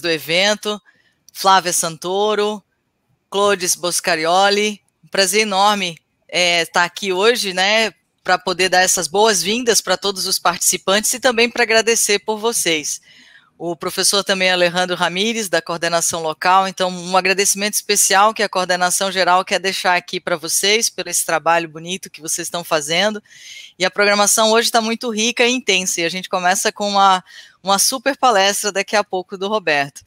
do evento, Flávia Santoro, Clodes Boscarioli. Um prazer enorme é, estar aqui hoje, né, para poder dar essas boas-vindas para todos os participantes e também para agradecer por vocês o professor também é Alejandro Ramires, da coordenação local. Então, um agradecimento especial que a coordenação geral quer deixar aqui para vocês, pelo esse trabalho bonito que vocês estão fazendo. E a programação hoje está muito rica e intensa, e a gente começa com uma, uma super palestra daqui a pouco do Roberto.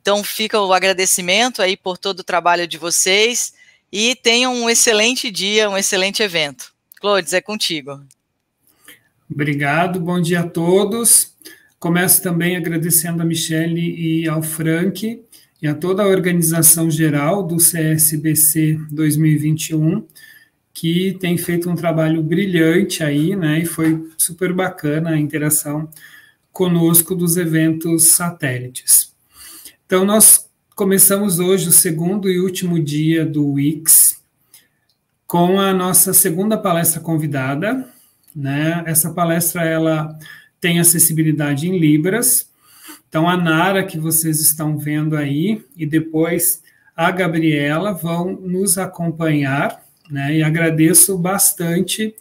Então, fica o agradecimento aí por todo o trabalho de vocês, e tenham um excelente dia, um excelente evento. Clodes, é contigo. Obrigado, bom dia a todos. Começo também agradecendo a Michele e ao Frank e a toda a organização geral do CSBC 2021, que tem feito um trabalho brilhante aí, né? E foi super bacana a interação conosco dos eventos satélites. Então, nós começamos hoje o segundo e último dia do Wix com a nossa segunda palestra convidada, né? Essa palestra, ela tem acessibilidade em Libras. Então, a Nara, que vocês estão vendo aí, e depois a Gabriela vão nos acompanhar, né? E agradeço bastante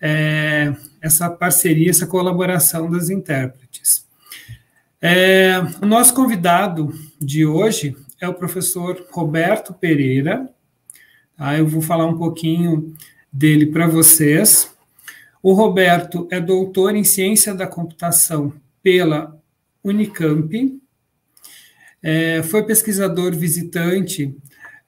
é, essa parceria, essa colaboração das intérpretes. É, o nosso convidado de hoje é o professor Roberto Pereira. Ah, Eu vou falar um pouquinho dele para vocês. O Roberto é doutor em ciência da computação pela Unicamp, é, foi pesquisador visitante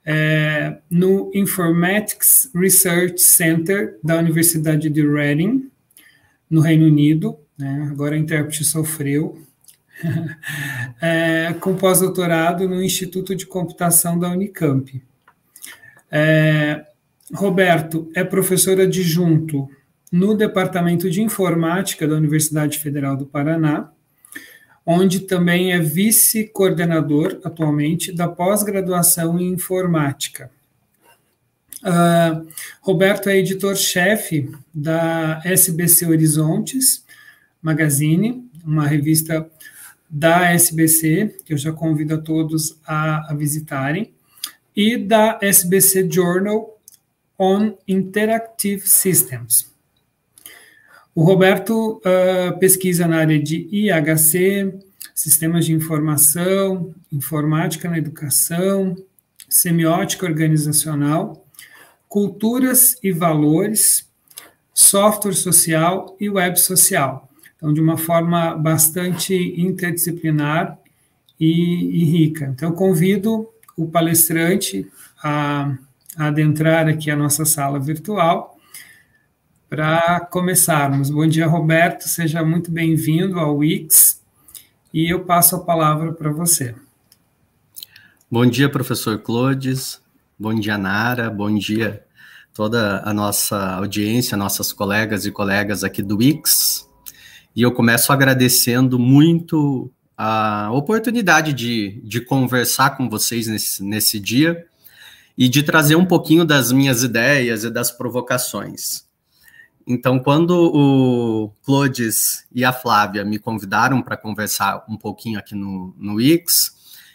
é, no Informatics Research Center da Universidade de Reading, no Reino Unido, né? agora a intérprete sofreu, é, com pós-doutorado no Instituto de Computação da Unicamp. É, Roberto é professor adjunto no Departamento de Informática da Universidade Federal do Paraná, onde também é vice-coordenador atualmente da pós-graduação em Informática. Uh, Roberto é editor-chefe da SBC Horizontes Magazine, uma revista da SBC, que eu já convido a todos a, a visitarem, e da SBC Journal on Interactive Systems. O Roberto uh, pesquisa na área de IHC, sistemas de informação, informática na educação, semiótica organizacional, culturas e valores, software social e web social. Então, de uma forma bastante interdisciplinar e, e rica. Então, convido o palestrante a, a adentrar aqui a nossa sala virtual para começarmos. Bom dia, Roberto, seja muito bem-vindo ao Wix e eu passo a palavra para você. Bom dia, professor Clodes, bom dia, Nara, bom dia toda a nossa audiência, nossas colegas e colegas aqui do Wix. E eu começo agradecendo muito a oportunidade de, de conversar com vocês nesse, nesse dia e de trazer um pouquinho das minhas ideias e das provocações. Então, quando o Clodes e a Flávia me convidaram para conversar um pouquinho aqui no, no Wix,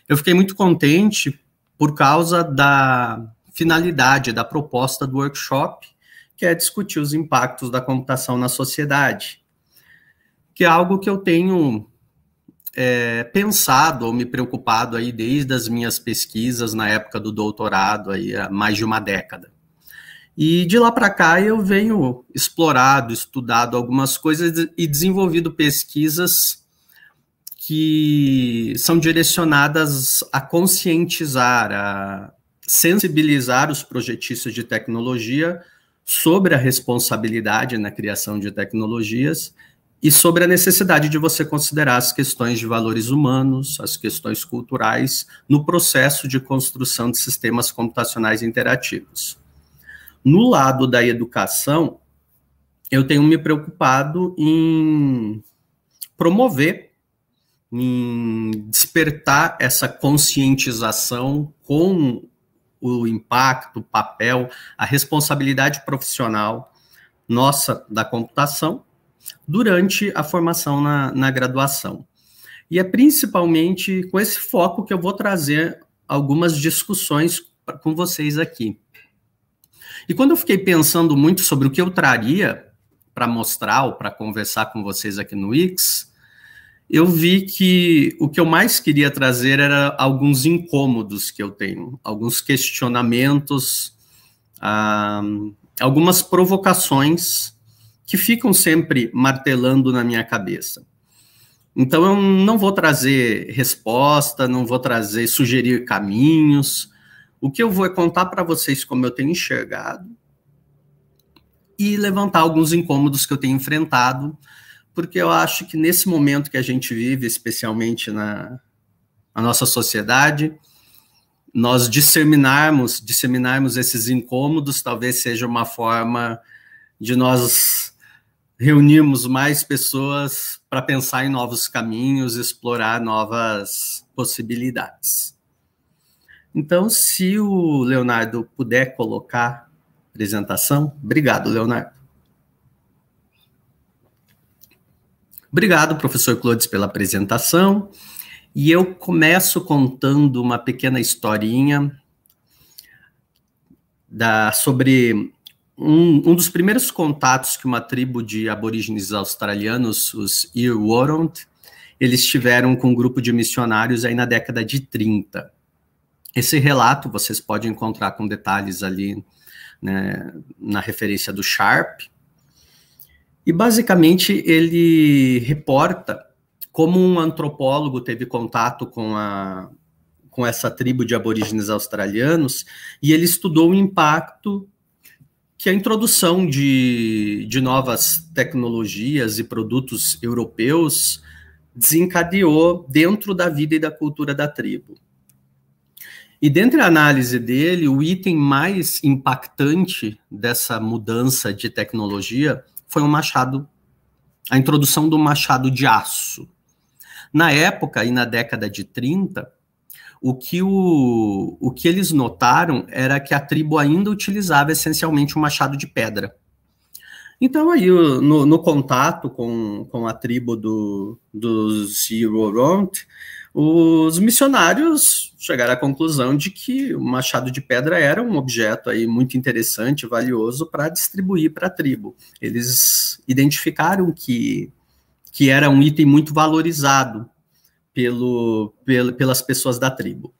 eu fiquei muito contente por causa da finalidade da proposta do workshop, que é discutir os impactos da computação na sociedade, que é algo que eu tenho é, pensado ou me preocupado aí desde as minhas pesquisas na época do doutorado, aí, há mais de uma década. E de lá para cá eu venho explorado, estudado algumas coisas e desenvolvido pesquisas que são direcionadas a conscientizar, a sensibilizar os projetistas de tecnologia sobre a responsabilidade na criação de tecnologias e sobre a necessidade de você considerar as questões de valores humanos, as questões culturais, no processo de construção de sistemas computacionais interativos. No lado da educação, eu tenho me preocupado em promover, em despertar essa conscientização com o impacto, o papel, a responsabilidade profissional nossa da computação durante a formação na, na graduação. E é principalmente com esse foco que eu vou trazer algumas discussões com vocês aqui. E quando eu fiquei pensando muito sobre o que eu traria para mostrar ou para conversar com vocês aqui no Wix, eu vi que o que eu mais queria trazer era alguns incômodos que eu tenho, alguns questionamentos, ah, algumas provocações que ficam sempre martelando na minha cabeça. Então eu não vou trazer resposta, não vou trazer sugerir caminhos, o que eu vou é contar para vocês como eu tenho enxergado e levantar alguns incômodos que eu tenho enfrentado, porque eu acho que nesse momento que a gente vive, especialmente na, na nossa sociedade, nós disseminarmos, disseminarmos esses incômodos talvez seja uma forma de nós reunirmos mais pessoas para pensar em novos caminhos, explorar novas possibilidades. Então, se o Leonardo puder colocar a apresentação. Obrigado, Leonardo. Obrigado, professor Clodes, pela apresentação. E eu começo contando uma pequena historinha da, sobre um, um, dos primeiros contatos que uma tribo de aborígenes australianos, os Irwaront, eles tiveram com um grupo de missionários aí na década de 30. Esse relato vocês podem encontrar com detalhes ali né, na referência do Sharp. E basicamente ele reporta como um antropólogo teve contato com, a, com essa tribo de aborígenes australianos e ele estudou o impacto que a introdução de, de novas tecnologias e produtos europeus desencadeou dentro da vida e da cultura da tribo. E dentre a análise dele, o item mais impactante dessa mudança de tecnologia foi o machado, a introdução do machado de aço. Na época e na década de 30, o que, o, o que eles notaram era que a tribo ainda utilizava essencialmente o machado de pedra. Então, aí, no, no contato com, com a tribo do, dos Iroront, os missionários chegaram à conclusão de que o machado de pedra era um objeto aí muito interessante, valioso para distribuir para a tribo. Eles identificaram que, que era um item muito valorizado pelo, pelas pessoas da tribo.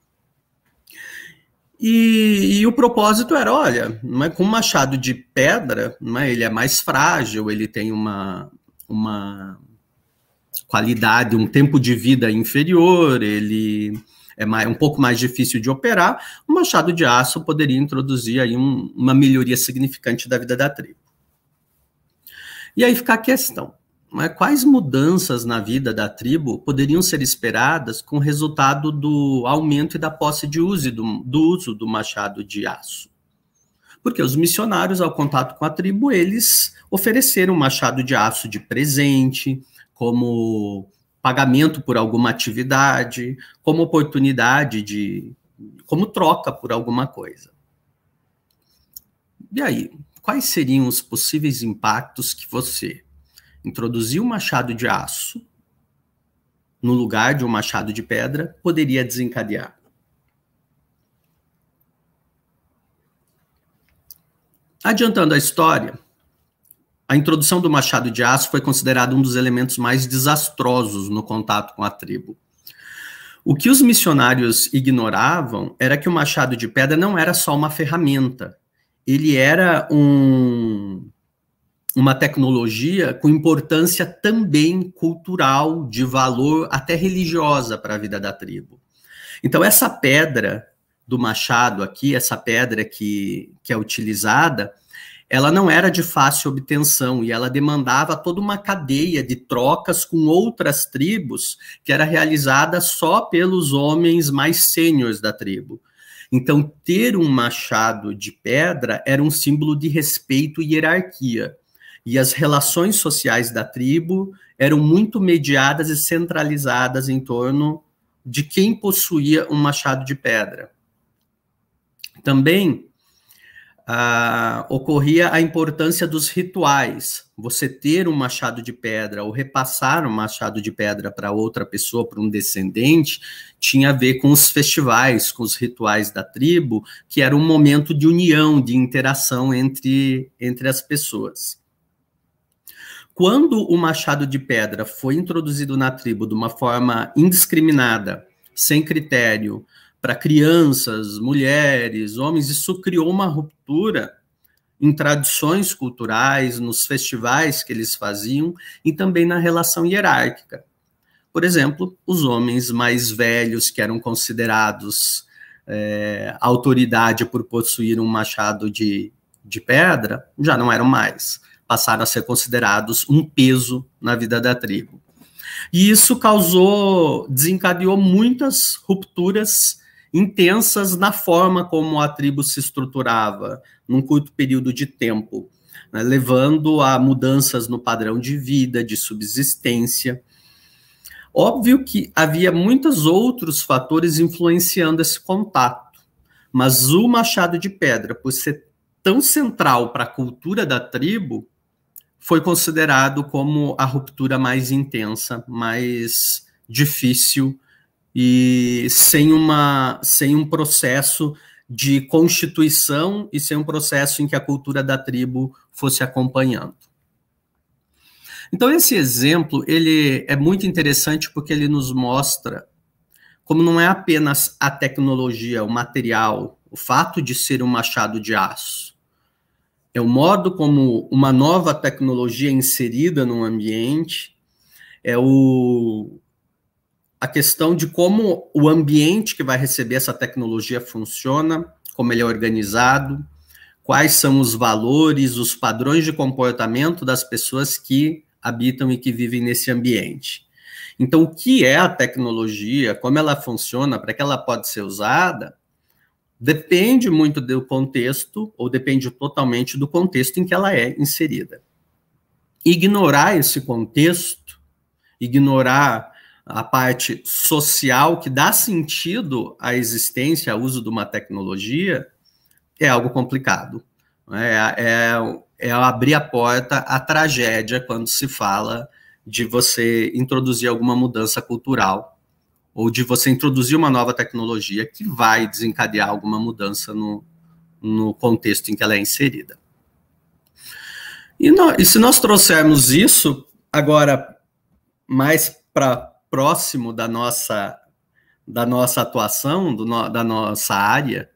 E, e, o propósito era, olha, é com um machado de pedra, é? ele é mais frágil, ele tem uma, uma qualidade, um tempo de vida inferior, ele é, mais, um pouco mais difícil de operar, o machado de aço poderia introduzir aí um, uma melhoria significante da vida da tribo. E aí fica a questão, né, quais mudanças na vida da tribo poderiam ser esperadas com resultado do aumento e da posse de uso do, do uso do machado de aço? Porque os missionários, ao contato com a tribo, eles ofereceram machado de aço de presente, como pagamento por alguma atividade, como oportunidade de. como troca por alguma coisa. E aí, quais seriam os possíveis impactos que você introduzir um machado de aço no lugar de um machado de pedra poderia desencadear? Adiantando a história, a introdução do machado de aço foi considerada um dos elementos mais desastrosos no contato com a tribo. O que os missionários ignoravam era que o machado de pedra não era só uma ferramenta, ele era um, uma tecnologia com importância também cultural, de valor até religiosa para a vida da tribo. Então, essa pedra do machado aqui, essa pedra que, que é utilizada, ela não era de fácil obtenção e ela demandava toda uma cadeia de trocas com outras tribos que era realizada só pelos homens mais sêniores da tribo. Então, ter um machado de pedra era um símbolo de respeito e hierarquia. E as relações sociais da tribo eram muito mediadas e centralizadas em torno de quem possuía um machado de pedra. Também ah, ocorria a importância dos rituais. Você ter um machado de pedra ou repassar um machado de pedra para outra pessoa, para um descendente, tinha a ver com os festivais, com os rituais da tribo, que era um momento de união, de interação entre, entre as pessoas. Quando o machado de pedra foi introduzido na tribo de uma forma indiscriminada, sem critério, para crianças, mulheres, homens, isso criou uma ruptura em tradições culturais, nos festivais que eles faziam e também na relação hierárquica. Por exemplo, os homens mais velhos, que eram considerados é, autoridade por possuir um machado de, de pedra, já não eram mais, passaram a ser considerados um peso na vida da tribo. E isso causou, desencadeou muitas rupturas intensas na forma como a tribo se estruturava, num curto período de tempo, né, levando a mudanças no padrão de vida, de subsistência. Óbvio que havia muitos outros fatores influenciando esse contato, mas o machado de pedra, por ser tão central para a cultura da tribo, foi considerado como a ruptura mais intensa, mais difícil e sem, uma, sem um processo de constituição e sem um processo em que a cultura da tribo fosse acompanhando. Então esse exemplo ele é muito interessante porque ele nos mostra como não é apenas a tecnologia, o material, o fato de ser um machado de aço, é o modo como uma nova tecnologia é inserida num ambiente, é o a questão de como o ambiente que vai receber essa tecnologia funciona, como ele é organizado, quais são os valores, os padrões de comportamento das pessoas que habitam e que vivem nesse ambiente. Então, o que é a tecnologia, como ela funciona, para que ela pode ser usada, depende muito do contexto, ou depende totalmente do contexto em que ela é inserida. Ignorar esse contexto, ignorar a parte social que dá sentido à existência, ao uso de uma tecnologia, é algo complicado. Né? É, é, é abrir a porta à tragédia quando se fala de você introduzir alguma mudança cultural ou de você introduzir uma nova tecnologia que vai desencadear alguma mudança no, no contexto em que ela é inserida. E, e se nós trouxermos isso agora mais para próximo da nossa da nossa atuação, no, da nossa área,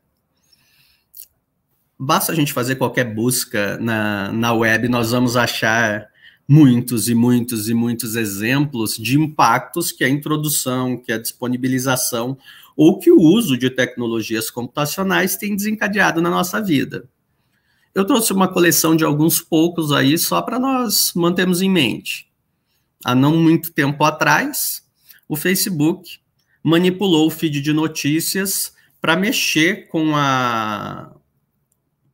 basta a gente fazer qualquer busca na, na web, nós vamos achar muitos e muitos e muitos exemplos de impactos que a introdução, que a disponibilização ou que o uso de tecnologias computacionais tem desencadeado na nossa vida. Eu trouxe uma coleção de alguns poucos aí só para nós mantermos em mente há não muito tempo atrás, o Facebook manipulou o feed de notícias para mexer com a.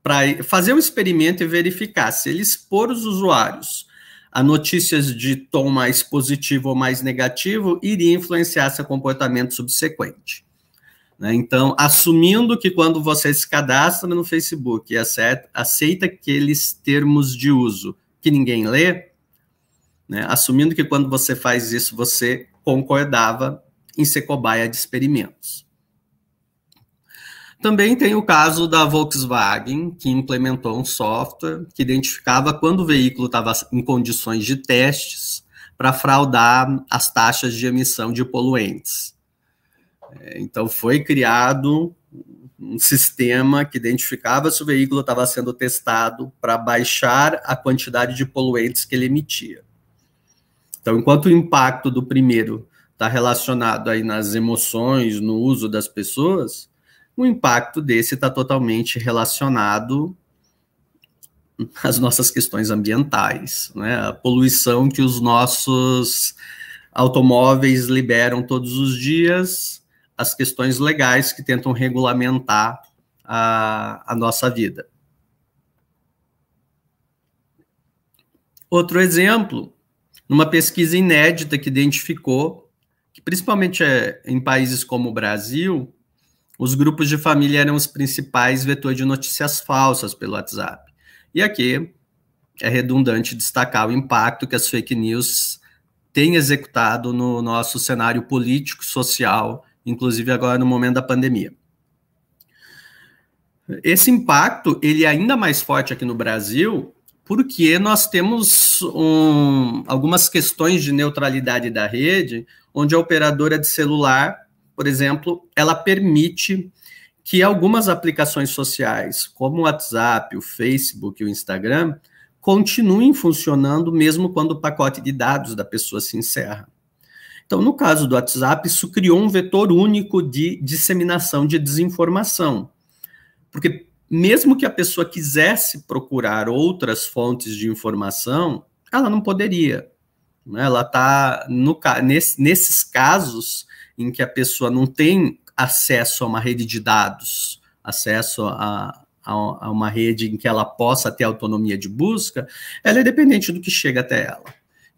para fazer um experimento e verificar se ele expor os usuários a notícias de tom mais positivo ou mais negativo iria influenciar seu comportamento subsequente. Né? Então, assumindo que quando você se cadastra no Facebook e aceita, aceita aqueles termos de uso que ninguém lê, né? Assumindo que quando você faz isso, você concordava em ser cobaia de experimentos. Também tem o caso da Volkswagen, que implementou um software que identificava quando o veículo estava em condições de testes para fraudar as taxas de emissão de poluentes. É, então foi criado um sistema que identificava se o veículo estava sendo testado para baixar a quantidade de poluentes que ele emitia. Então, enquanto o impacto do primeiro está relacionado aí nas emoções, no uso das pessoas, o impacto desse está totalmente relacionado às nossas questões ambientais, né? A poluição que os nossos automóveis liberam todos os dias, as questões legais que tentam regulamentar a, a nossa vida. Outro exemplo numa pesquisa inédita que identificou que, principalmente é, em países como o Brasil, os grupos de família eram os principais vetores de notícias falsas pelo WhatsApp. E aqui é redundante destacar o impacto que as fake news têm executado no nosso cenário político, social, inclusive agora no momento da pandemia. Esse impacto, ele é ainda mais forte aqui no Brasil, porque nós temos um, algumas questões de neutralidade da rede, onde a operadora de celular, por exemplo, ela permite que algumas aplicações sociais, como o WhatsApp, o Facebook, o Instagram, continuem funcionando mesmo quando o pacote de dados da pessoa se encerra. Então, no caso do WhatsApp, isso criou um vetor único de disseminação de desinformação. Porque mesmo que a pessoa quisesse procurar outras fontes de informação, ela não poderia. Né? Ela está, nesse, nesses casos em que a pessoa não tem acesso a uma rede de dados, acesso a, a, a uma rede em que ela possa ter autonomia de busca, ela é dependente do que chega até ela.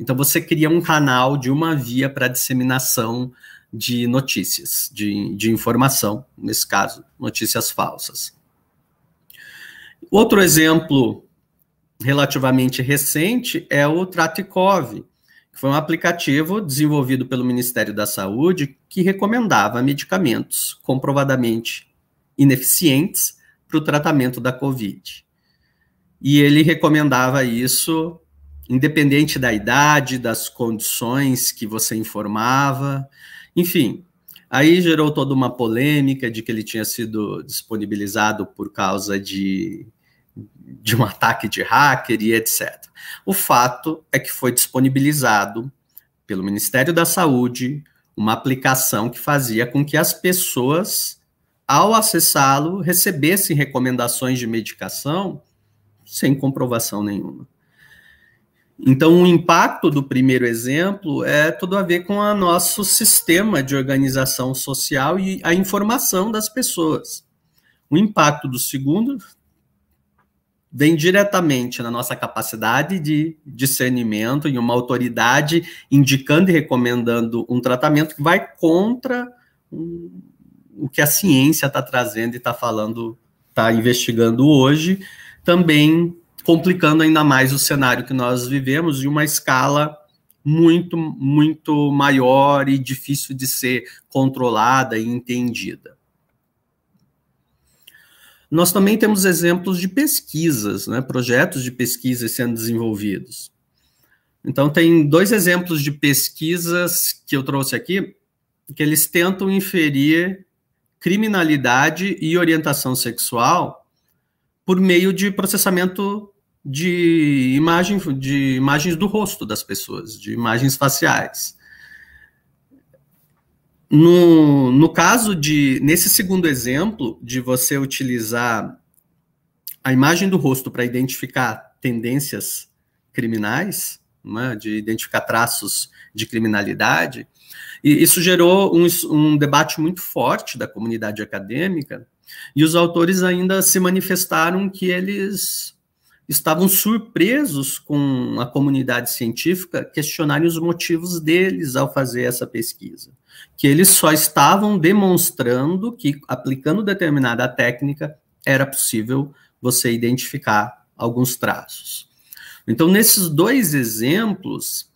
Então, você cria um canal de uma via para disseminação de notícias, de, de informação, nesse caso, notícias falsas. Outro exemplo relativamente recente é o Tratikov, que foi um aplicativo desenvolvido pelo Ministério da Saúde que recomendava medicamentos comprovadamente ineficientes para o tratamento da Covid. E ele recomendava isso independente da idade, das condições que você informava, enfim. Aí gerou toda uma polêmica de que ele tinha sido disponibilizado por causa de de um ataque de hacker e etc. O fato é que foi disponibilizado pelo Ministério da Saúde uma aplicação que fazia com que as pessoas, ao acessá-lo, recebessem recomendações de medicação sem comprovação nenhuma. Então, o impacto do primeiro exemplo é tudo a ver com o nosso sistema de organização social e a informação das pessoas. O impacto do segundo vem diretamente na nossa capacidade de discernimento e uma autoridade indicando e recomendando um tratamento que vai contra o que a ciência está trazendo e está falando, está investigando hoje, também complicando ainda mais o cenário que nós vivemos e uma escala muito, muito maior e difícil de ser controlada e entendida. Nós também temos exemplos de pesquisas, né, projetos de pesquisa sendo desenvolvidos. Então, tem dois exemplos de pesquisas que eu trouxe aqui, que eles tentam inferir criminalidade e orientação sexual por meio de processamento de, imagem, de imagens do rosto das pessoas, de imagens faciais. No, no caso de, nesse segundo exemplo, de você utilizar a imagem do rosto para identificar tendências criminais, né, de identificar traços de criminalidade, e isso gerou um, um debate muito forte da comunidade acadêmica, e os autores ainda se manifestaram que eles estavam surpresos com a comunidade científica questionarem os motivos deles ao fazer essa pesquisa, que eles só estavam demonstrando que aplicando determinada técnica era possível você identificar alguns traços. Então, nesses dois exemplos,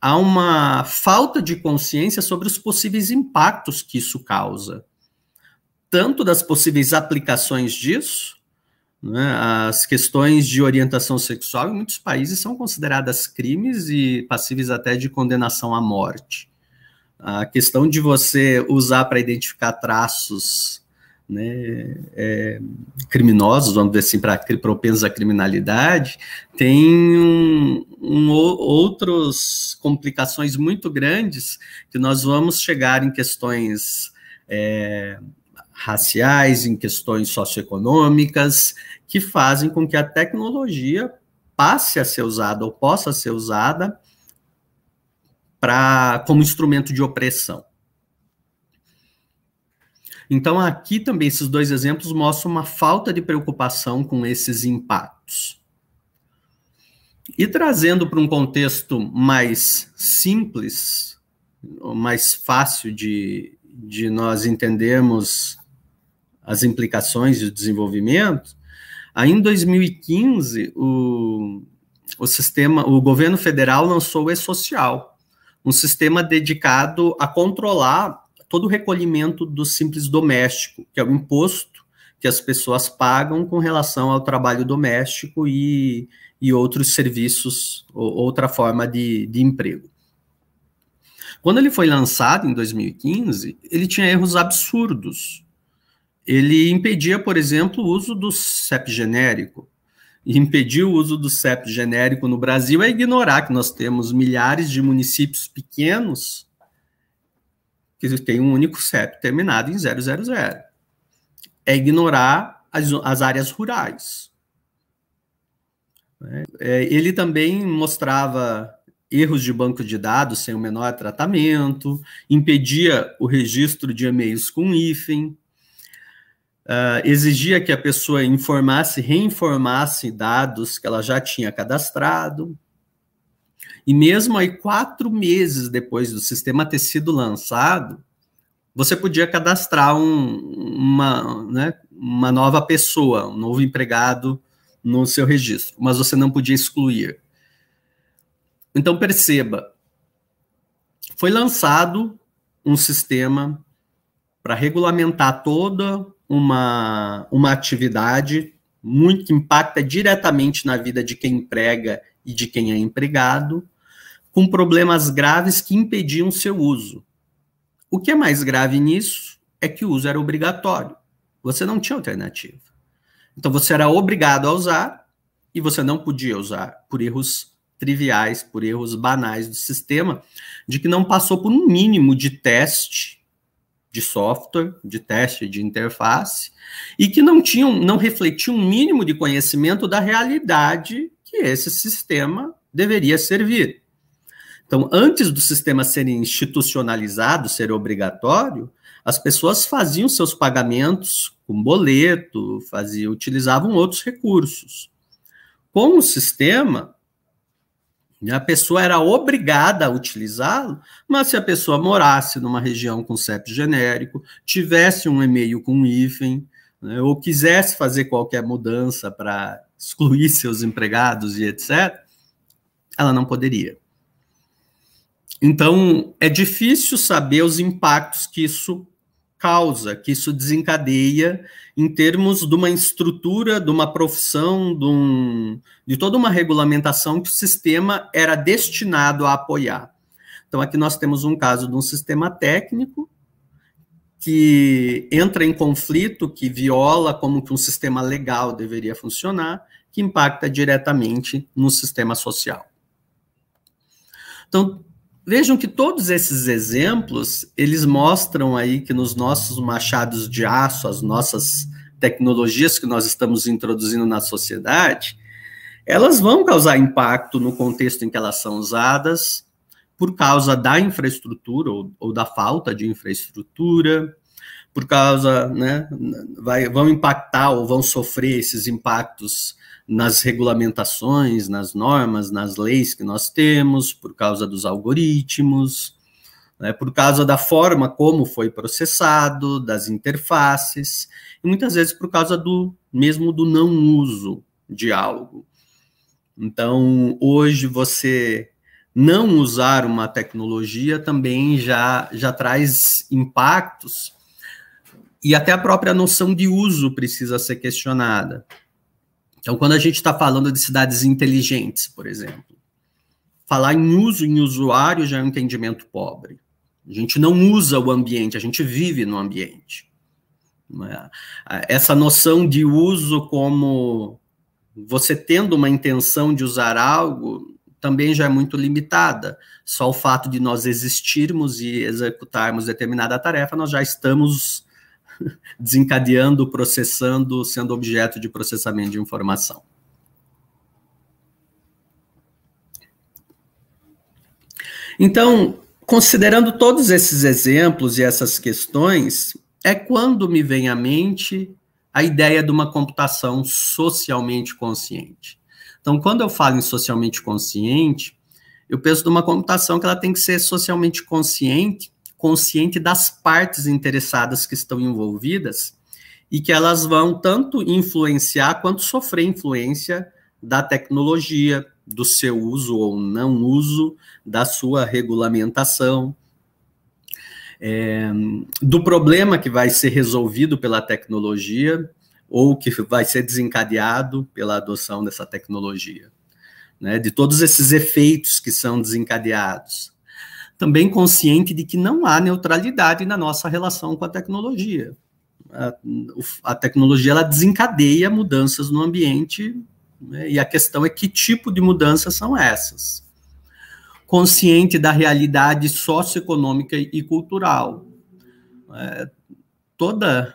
há uma falta de consciência sobre os possíveis impactos que isso causa, tanto das possíveis aplicações disso, né? As questões de orientação sexual em muitos países são consideradas crimes e passíveis até de condenação à morte. A questão de você usar para identificar traços né, é, criminosos, vamos dizer assim, para propensos à criminalidade, tem um, um, outras complicações muito grandes que nós vamos chegar em questões é, raciais, em questões socioeconômicas, que fazem com que a tecnologia passe a ser usada ou possa ser usada para como instrumento de opressão. Então, aqui também esses dois exemplos mostram uma falta de preocupação com esses impactos. E trazendo para um contexto mais simples, mais fácil de, de nós entendermos as implicações de desenvolvimento, aí em 2015 o, o sistema, o governo federal lançou o E-Social, um sistema dedicado a controlar todo o recolhimento do simples doméstico, que é o imposto que as pessoas pagam com relação ao trabalho doméstico e, e outros serviços, ou, outra forma de, de emprego. Quando ele foi lançado em 2015, ele tinha erros absurdos ele impedia, por exemplo, o uso do CEP genérico. E impedir o uso do CEP genérico no Brasil é ignorar que nós temos milhares de municípios pequenos que têm um único CEP terminado em 000. É ignorar as, as áreas rurais. É, ele também mostrava erros de banco de dados sem o menor tratamento, impedia o registro de e-mails com hífen, Uh, exigia que a pessoa informasse, reinformasse dados que ela já tinha cadastrado. E mesmo aí, quatro meses depois do sistema ter sido lançado, você podia cadastrar um, uma, né, uma nova pessoa, um novo empregado no seu registro, mas você não podia excluir. Então, perceba, foi lançado um sistema para regulamentar toda uma, uma atividade muito que impacta diretamente na vida de quem emprega e de quem é empregado, com problemas graves que impediam seu uso. O que é mais grave nisso é que o uso era obrigatório. Você não tinha alternativa. Então você era obrigado a usar e você não podia usar por erros triviais, por erros banais do sistema, de que não passou por um mínimo de teste de software, de teste, de interface, e que não tinham, não refletiam um mínimo de conhecimento da realidade que esse sistema deveria servir. Então, antes do sistema ser institucionalizado, ser obrigatório, as pessoas faziam seus pagamentos com boleto, faziam, utilizavam outros recursos. Com o sistema, e a pessoa era obrigada a utilizá-lo, mas se a pessoa morasse numa região com CEP genérico, tivesse um e-mail com hífen, né, ou quisesse fazer qualquer mudança para excluir seus empregados e etc., ela não poderia. Então, é difícil saber os impactos que isso causa que isso desencadeia em termos de uma estrutura, de uma profissão, de, um, de toda uma regulamentação que o sistema era destinado a apoiar. Então, aqui nós temos um caso de um sistema técnico que entra em conflito, que viola como que um sistema legal deveria funcionar, que impacta diretamente no sistema social. Então, Vejam que todos esses exemplos, eles mostram aí que nos nossos machados de aço, as nossas tecnologias que nós estamos introduzindo na sociedade, elas vão causar impacto no contexto em que elas são usadas, por causa da infraestrutura ou, ou da falta de infraestrutura, por causa, né, vai, vão impactar ou vão sofrer esses impactos nas regulamentações, nas normas, nas leis que nós temos, por causa dos algoritmos, né, por causa da forma como foi processado, das interfaces, e muitas vezes por causa do mesmo do não uso de algo. Então, hoje você não usar uma tecnologia também já, já traz impactos e até a própria noção de uso precisa ser questionada. Então, quando a gente está falando de cidades inteligentes, por exemplo, falar em uso, em usuário, já é um entendimento pobre. A gente não usa o ambiente, a gente vive no ambiente. É? Ah, essa noção de uso como você tendo uma intenção de usar algo também já é muito limitada. Só o fato de nós existirmos e executarmos determinada tarefa, nós já estamos desencadeando, processando, sendo objeto de processamento de informação. Então, considerando todos esses exemplos e essas questões, é quando me vem à mente a ideia de uma computação socialmente consciente. Então, quando eu falo em socialmente consciente, eu penso numa computação que ela tem que ser socialmente consciente consciente das partes interessadas que estão envolvidas e que elas vão tanto influenciar quanto sofrer influência da tecnologia, do seu uso ou não uso, da sua regulamentação, é, do problema que vai ser resolvido pela tecnologia ou que vai ser desencadeado pela adoção dessa tecnologia, né, de todos esses efeitos que são desencadeados também consciente de que não há neutralidade na nossa relação com a tecnologia. A, a tecnologia ela desencadeia mudanças no ambiente né, e a questão é que tipo de mudanças são essas. Consciente da realidade socioeconômica e cultural. É, toda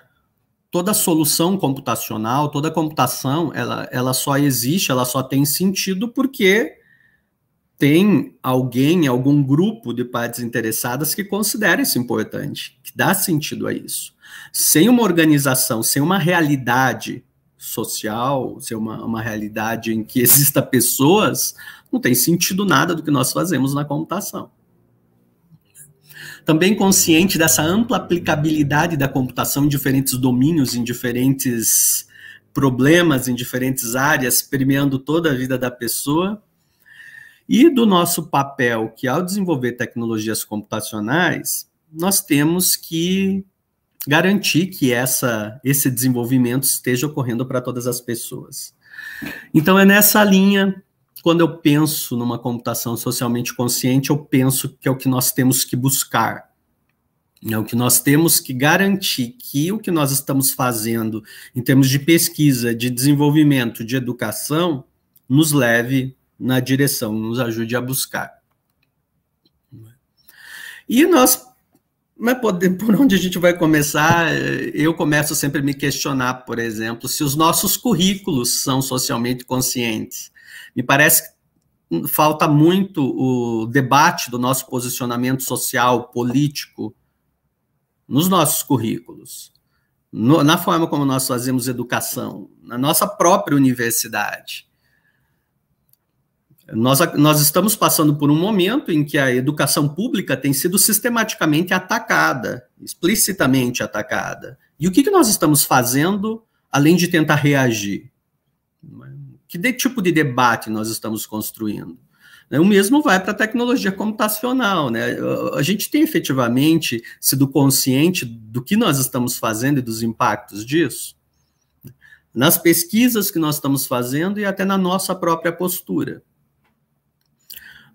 toda solução computacional, toda computação, ela, ela só existe, ela só tem sentido porque tem alguém, algum grupo de partes interessadas que considera isso importante, que dá sentido a isso. Sem uma organização, sem uma realidade social, sem uma, uma realidade em que exista pessoas, não tem sentido nada do que nós fazemos na computação. Também consciente dessa ampla aplicabilidade da computação em diferentes domínios, em diferentes problemas, em diferentes áreas, permeando toda a vida da pessoa, e do nosso papel que, ao desenvolver tecnologias computacionais, nós temos que garantir que essa, esse desenvolvimento esteja ocorrendo para todas as pessoas. Então, é nessa linha, quando eu penso numa computação socialmente consciente, eu penso que é o que nós temos que buscar. É o que nós temos que garantir que o que nós estamos fazendo em termos de pesquisa, de desenvolvimento, de educação, nos leve na direção, nos ajude a buscar. E nós, mas pode, por onde a gente vai começar? Eu começo sempre a me questionar, por exemplo, se os nossos currículos são socialmente conscientes. Me parece que falta muito o debate do nosso posicionamento social, político, nos nossos currículos, no, na forma como nós fazemos educação, na nossa própria universidade. Nós, nós estamos passando por um momento em que a educação pública tem sido sistematicamente atacada, explicitamente atacada. E o que, que nós estamos fazendo além de tentar reagir? Que de, tipo de debate nós estamos construindo? O mesmo vai para a tecnologia computacional. Né? A gente tem efetivamente sido consciente do que nós estamos fazendo e dos impactos disso? Nas pesquisas que nós estamos fazendo e até na nossa própria postura.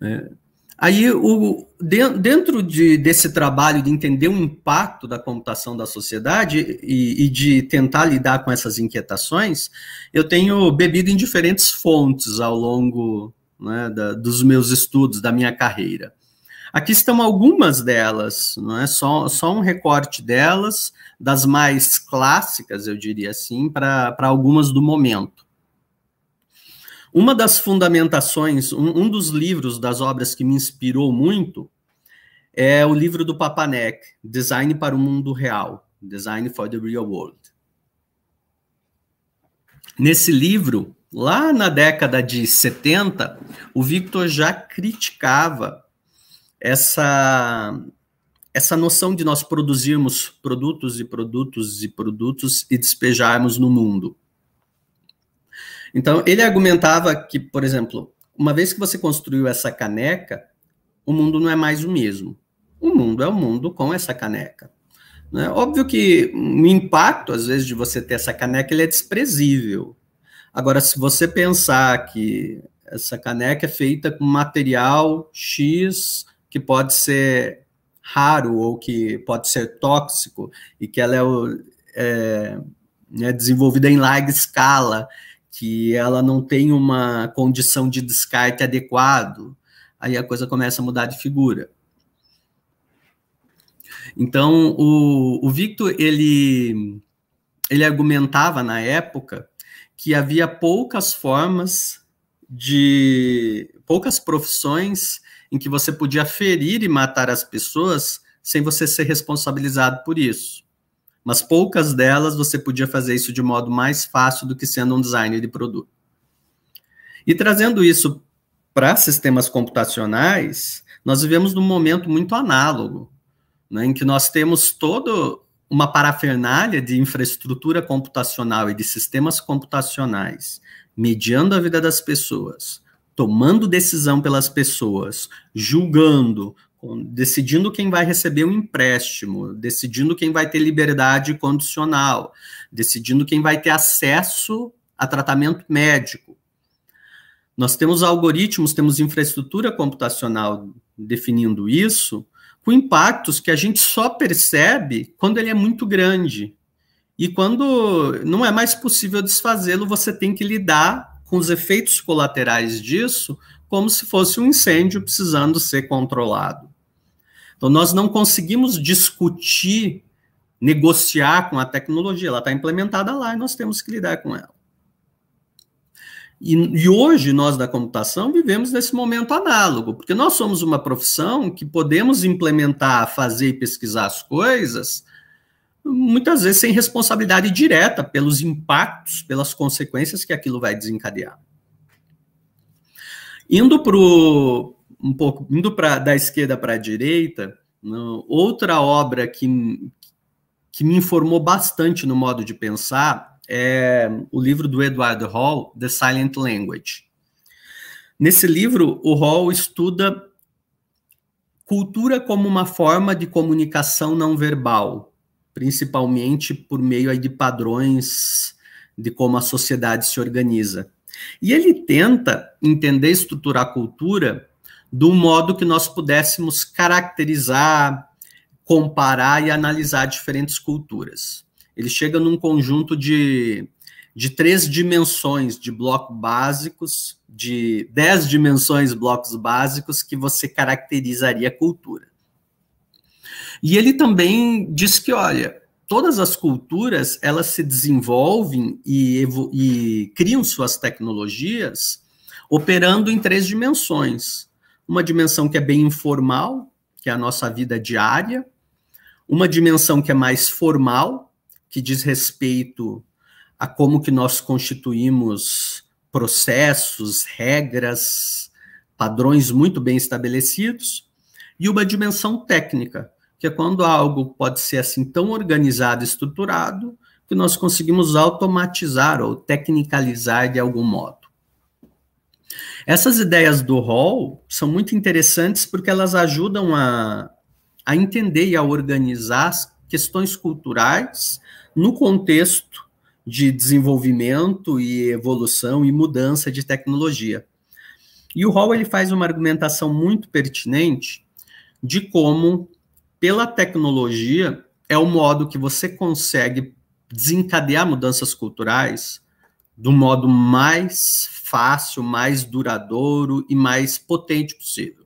Né? Aí, o, dentro de, desse trabalho de entender o impacto da computação da sociedade e, e, de tentar lidar com essas inquietações, eu tenho bebido em diferentes fontes ao longo né, da, dos meus estudos, da minha carreira. Aqui estão algumas delas, não é só, só um recorte delas, das mais clássicas, eu diria assim, para algumas do momento. Uma das fundamentações, um, um, dos livros das obras que me inspirou muito é o livro do Papanek, Design para o Mundo Real, Design for the Real World. Nesse livro, lá na década de 70, o Victor já criticava essa essa noção de nós produzirmos produtos e produtos e produtos e despejarmos no mundo. Então, ele argumentava que, por exemplo, uma vez que você construiu essa caneca, o mundo não é mais o mesmo. O mundo é o mundo com essa caneca. Né? Óbvio que o impacto, às vezes, de você ter essa caneca, ele é desprezível. Agora, se você pensar que essa caneca é feita com material X que pode ser raro ou que pode ser tóxico e que ela é, é, é desenvolvida em larga escala que ela não tem uma condição de descarte adequado, aí a coisa começa a mudar de figura. Então, o, o Victor, ele, ele argumentava na época que havia poucas formas de... poucas profissões em que você podia ferir e matar as pessoas sem você ser responsabilizado por isso mas poucas delas você podia fazer isso de modo mais fácil do que sendo um designer de produto. E trazendo isso para sistemas computacionais, nós vivemos num momento muito análogo, né, em que nós temos toda uma parafernália de infraestrutura computacional e de sistemas computacionais mediando a vida das pessoas, tomando decisão pelas pessoas, julgando, decidindo quem vai receber o um empréstimo, decidindo quem vai ter liberdade condicional, decidindo quem vai ter acesso a tratamento médico. Nós temos algoritmos, temos infraestrutura computacional definindo isso, com impactos que a gente só percebe quando ele é muito grande. E quando não é mais possível desfazê-lo, você tem que lidar com os efeitos colaterais disso, como se fosse um incêndio precisando ser controlado. Então, nós não conseguimos discutir, negociar com a tecnologia, ela está implementada lá e nós temos que lidar com ela. E, e, hoje nós da computação vivemos nesse momento análogo, porque nós somos uma profissão que podemos implementar, fazer e pesquisar as coisas, muitas vezes sem responsabilidade direta pelos impactos, pelas consequências que aquilo vai desencadear. Indo para o um pouco indo para da esquerda para a direita, outra obra que, que me informou bastante no modo de pensar é o livro do Edward Hall, The Silent Language. Nesse livro, o Hall estuda cultura como uma forma de comunicação não verbal, principalmente por meio de padrões de como a sociedade se organiza. E ele tenta entender, e estruturar a cultura de um modo que nós pudéssemos caracterizar, comparar e analisar diferentes culturas. Ele chega num conjunto de, de três dimensões de blocos básicos, de dez dimensões blocos básicos que você caracterizaria a cultura. E ele também diz que, olha, todas as culturas elas se desenvolvem e, e criam suas tecnologias operando em três dimensões uma dimensão que é bem informal, que é a nossa vida diária, uma dimensão que é mais formal, que diz respeito a como que nós constituímos processos, regras, padrões muito bem estabelecidos, e uma dimensão técnica, que é quando algo pode ser assim tão organizado, estruturado, que nós conseguimos automatizar ou tecnicalizar de algum modo. Essas ideias do Hall são muito interessantes porque elas ajudam a, a entender e a organizar as questões culturais no contexto de desenvolvimento e evolução e mudança de tecnologia. E o Hall ele faz uma argumentação muito pertinente de como, pela tecnologia, é o modo que você consegue desencadear mudanças culturais do modo mais fácil, mais duradouro e mais potente possível.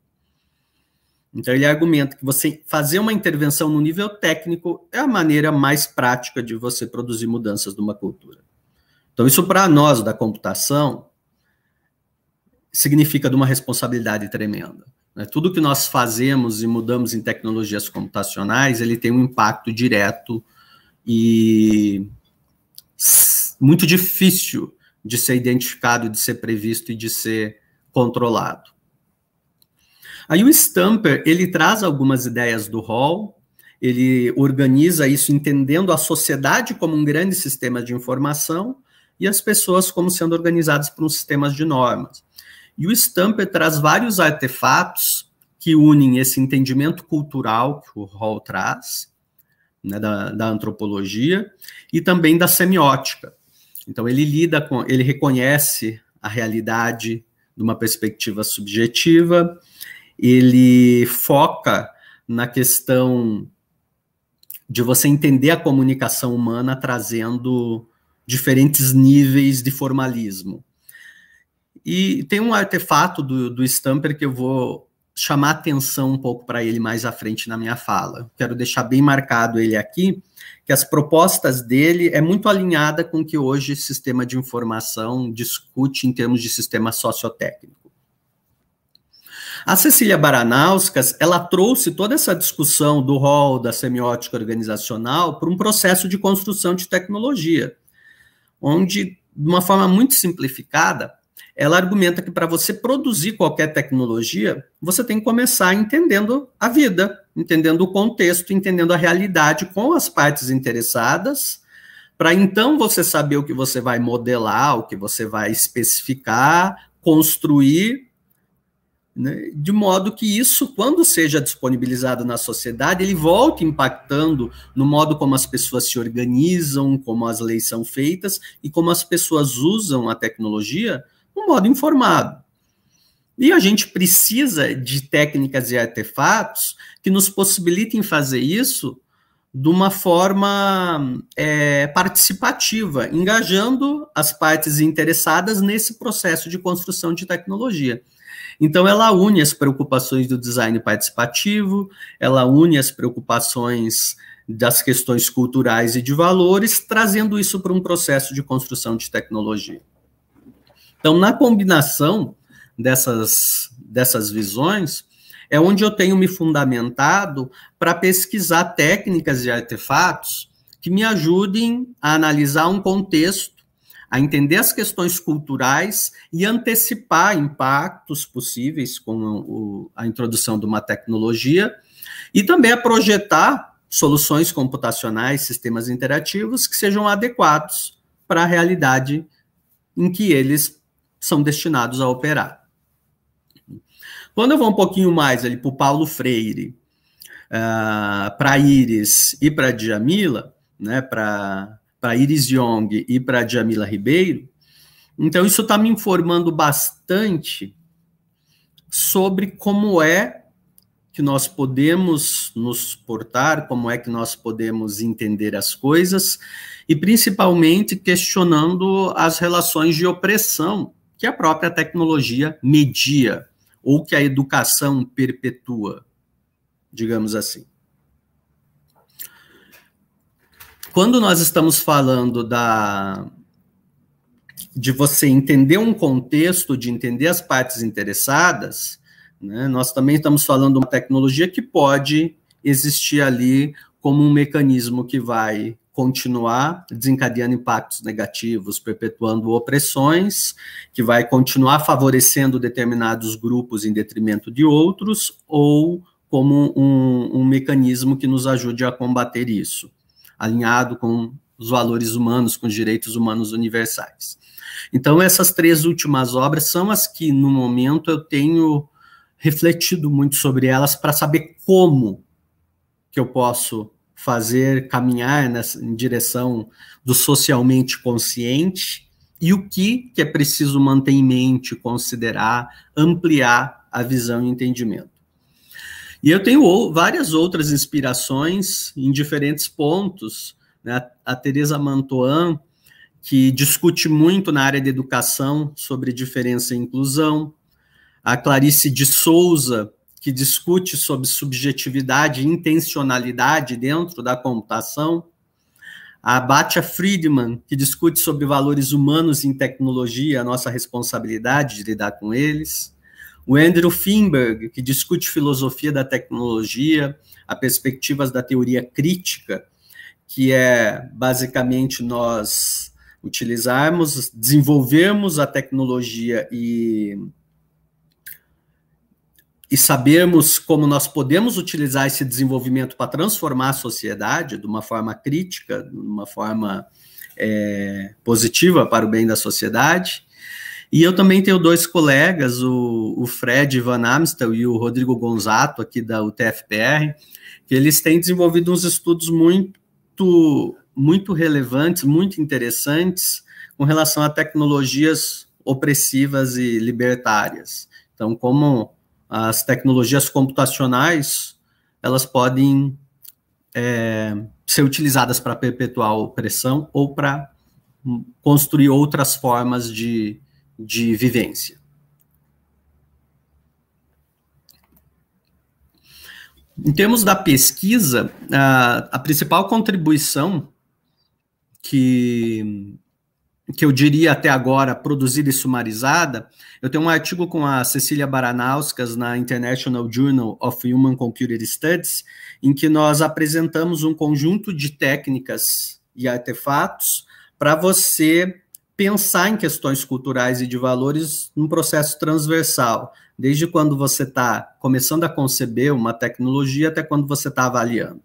Então ele argumenta que você fazer uma intervenção no nível técnico é a maneira mais prática de você produzir mudanças numa cultura. Então isso para nós da computação significa de uma responsabilidade tremenda. Né? Tudo que nós fazemos e mudamos em tecnologias computacionais, ele tem um impacto direto e muito difícil de ser identificado, de ser previsto e de ser controlado. Aí o Stamper, ele traz algumas ideias do Hall, ele organiza isso entendendo a sociedade como um grande sistema de informação e as pessoas como sendo organizadas por um sistema de normas. E o Stamper traz vários artefatos que unem esse entendimento cultural que o Hall traz, né, da, da antropologia, e também da semiótica. Então ele lida com, ele reconhece a realidade de uma perspectiva subjetiva, ele foca na questão de você entender a comunicação humana trazendo diferentes níveis de formalismo. E tem um artefato do, do Stamper que eu vou chamar atenção um pouco para ele mais à frente na minha fala. Quero deixar bem marcado ele aqui, que as propostas dele é muito alinhada com o que hoje o sistema de informação discute em termos de sistema sociotécnico. A Cecília Baranauskas, ela trouxe toda essa discussão do rol da semiótica organizacional para um processo de construção de tecnologia, onde, de uma forma muito simplificada, ela argumenta que para você produzir qualquer tecnologia, você tem que começar entendendo a vida, entendendo o contexto, entendendo a realidade com as partes interessadas, para então você saber o que você vai modelar, o que você vai especificar, construir, né? de modo que isso, quando seja disponibilizado na sociedade, ele volte impactando no modo como as pessoas se organizam, como as leis são feitas e como as pessoas usam a tecnologia um modo informado. E a gente precisa de técnicas e artefatos que nos possibilitem fazer isso de uma forma é, participativa, engajando as partes interessadas nesse processo de construção de tecnologia. Então, ela une as preocupações do design participativo, ela une as preocupações das questões culturais e de valores, trazendo isso para um processo de construção de tecnologia. Então, na combinação dessas, dessas visões, é onde eu tenho me fundamentado para pesquisar técnicas e artefatos que me ajudem a analisar um contexto, a entender as questões culturais e antecipar impactos possíveis com o, a introdução de uma tecnologia e também a projetar soluções computacionais, sistemas interativos que sejam adequados para a realidade em que eles são destinados a operar. Quando eu vou um pouquinho mais ali para o Paulo Freire, uh, ah, para Iris e para Djamila, né, para Iris Young e para Djamila Ribeiro, então isso está me informando bastante sobre como é que nós podemos nos portar, como é que nós podemos entender as coisas, e principalmente questionando as relações de opressão que a própria tecnologia media ou que a educação perpetua, digamos assim. Quando nós estamos falando da de você entender um contexto, de entender as partes interessadas, né, nós também estamos falando de uma tecnologia que pode existir ali como um mecanismo que vai continuar desencadeando impactos negativos, perpetuando opressões, que vai continuar favorecendo determinados grupos em detrimento de outros, ou como um, um mecanismo que nos ajude a combater isso, alinhado com os valores humanos, com os direitos humanos universais. Então, essas três últimas obras são as que, no momento, eu tenho refletido muito sobre elas para saber como que eu posso fazer caminhar nessa, em direção do socialmente consciente e o que, que é preciso manter em mente, considerar, ampliar a visão e entendimento. E eu tenho várias outras inspirações em diferentes pontos. Né? A Teresa Mantoan, que discute muito na área de educação sobre diferença e inclusão. A Clarice de Souza, que discute sobre subjetividade e intencionalidade dentro da computação, a Batia Friedman, que discute sobre valores humanos em tecnologia, a nossa responsabilidade de lidar com eles, o Andrew Finberg, que discute filosofia da tecnologia, a perspectivas da teoria crítica, que é basicamente nós utilizarmos, desenvolvermos a tecnologia e e sabermos como nós podemos utilizar esse desenvolvimento para transformar a sociedade de uma forma crítica, de uma forma é, positiva para o bem da sociedade. E eu também tenho dois colegas, o, o Fred Van Amstel e o Rodrigo Gonzato, aqui da UTFPR, que eles têm desenvolvido uns estudos muito, muito relevantes, muito interessantes, com relação a tecnologias opressivas e libertárias. Então, como as tecnologias computacionais elas podem é, ser utilizadas para perpetuar a opressão ou para construir outras formas de, de vivência. Em termos da pesquisa, a, a principal contribuição que que eu diria até agora, produzida e sumarizada, eu tenho um artigo com a Cecília Baranauskas na International Journal of Human Computer Studies, em que nós apresentamos um conjunto de técnicas e artefatos para você pensar em questões culturais e de valores num processo transversal, desde quando você está começando a conceber uma tecnologia até quando você está avaliando.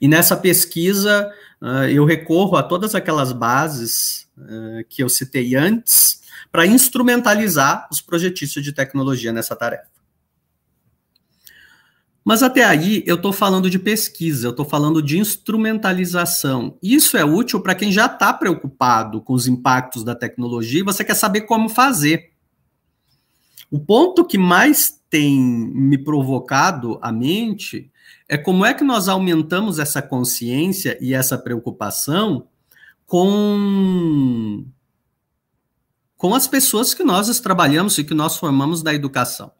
E nessa pesquisa, uh, eu recorro a todas aquelas bases uh, que eu citei antes para instrumentalizar os projetistas de tecnologia nessa tarefa. Mas até aí eu estou falando de pesquisa, eu estou falando de instrumentalização. Isso é útil para quem já está preocupado com os impactos da tecnologia e você quer saber como fazer. O ponto que mais tem me provocado a mente é como é que nós aumentamos essa consciência e essa preocupação com com as pessoas que nós trabalhamos e que nós formamos da educação.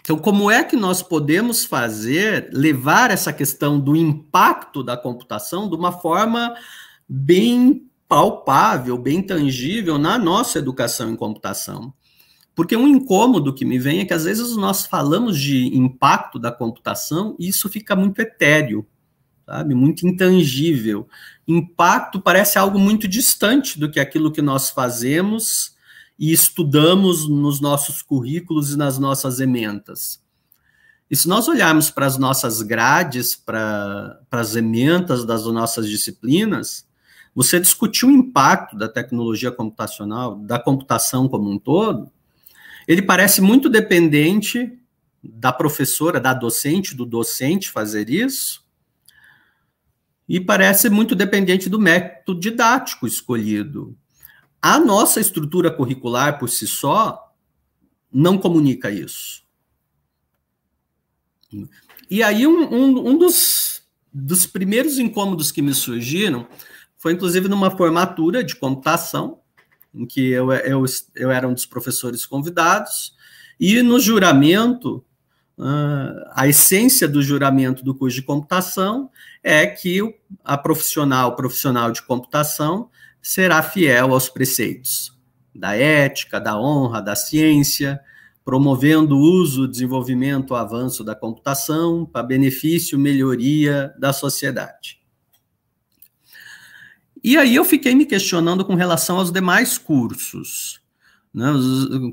Então, como é que nós podemos fazer, levar essa questão do impacto da computação de uma forma bem palpável, bem tangível na nossa educação em computação? Porque um incômodo que me vem é que às vezes nós falamos de impacto da computação e isso fica muito etéreo, sabe? Muito intangível. Impacto parece algo muito distante do que aquilo que nós fazemos e estudamos nos nossos currículos e nas nossas ementas. E se nós olharmos para as nossas grades, para, para as ementas das nossas disciplinas, você discutir o impacto da tecnologia computacional, da computação como um todo, ele parece muito dependente da professora, da docente, do docente fazer isso, e parece muito dependente do método didático escolhido. A nossa estrutura curricular por si só não comunica isso. E aí, um, um, um dos, dos primeiros incômodos que me surgiram foi, inclusive, numa formatura de computação, em que eu, eu, eu era um dos professores convidados, e no juramento, ah, a essência do juramento do curso de computação é que a profissional, profissional de computação, será fiel aos preceitos da ética, da honra, da ciência, promovendo o uso, desenvolvimento, avanço da computação para benefício, melhoria da sociedade. E aí eu fiquei me questionando com relação aos demais cursos. Né?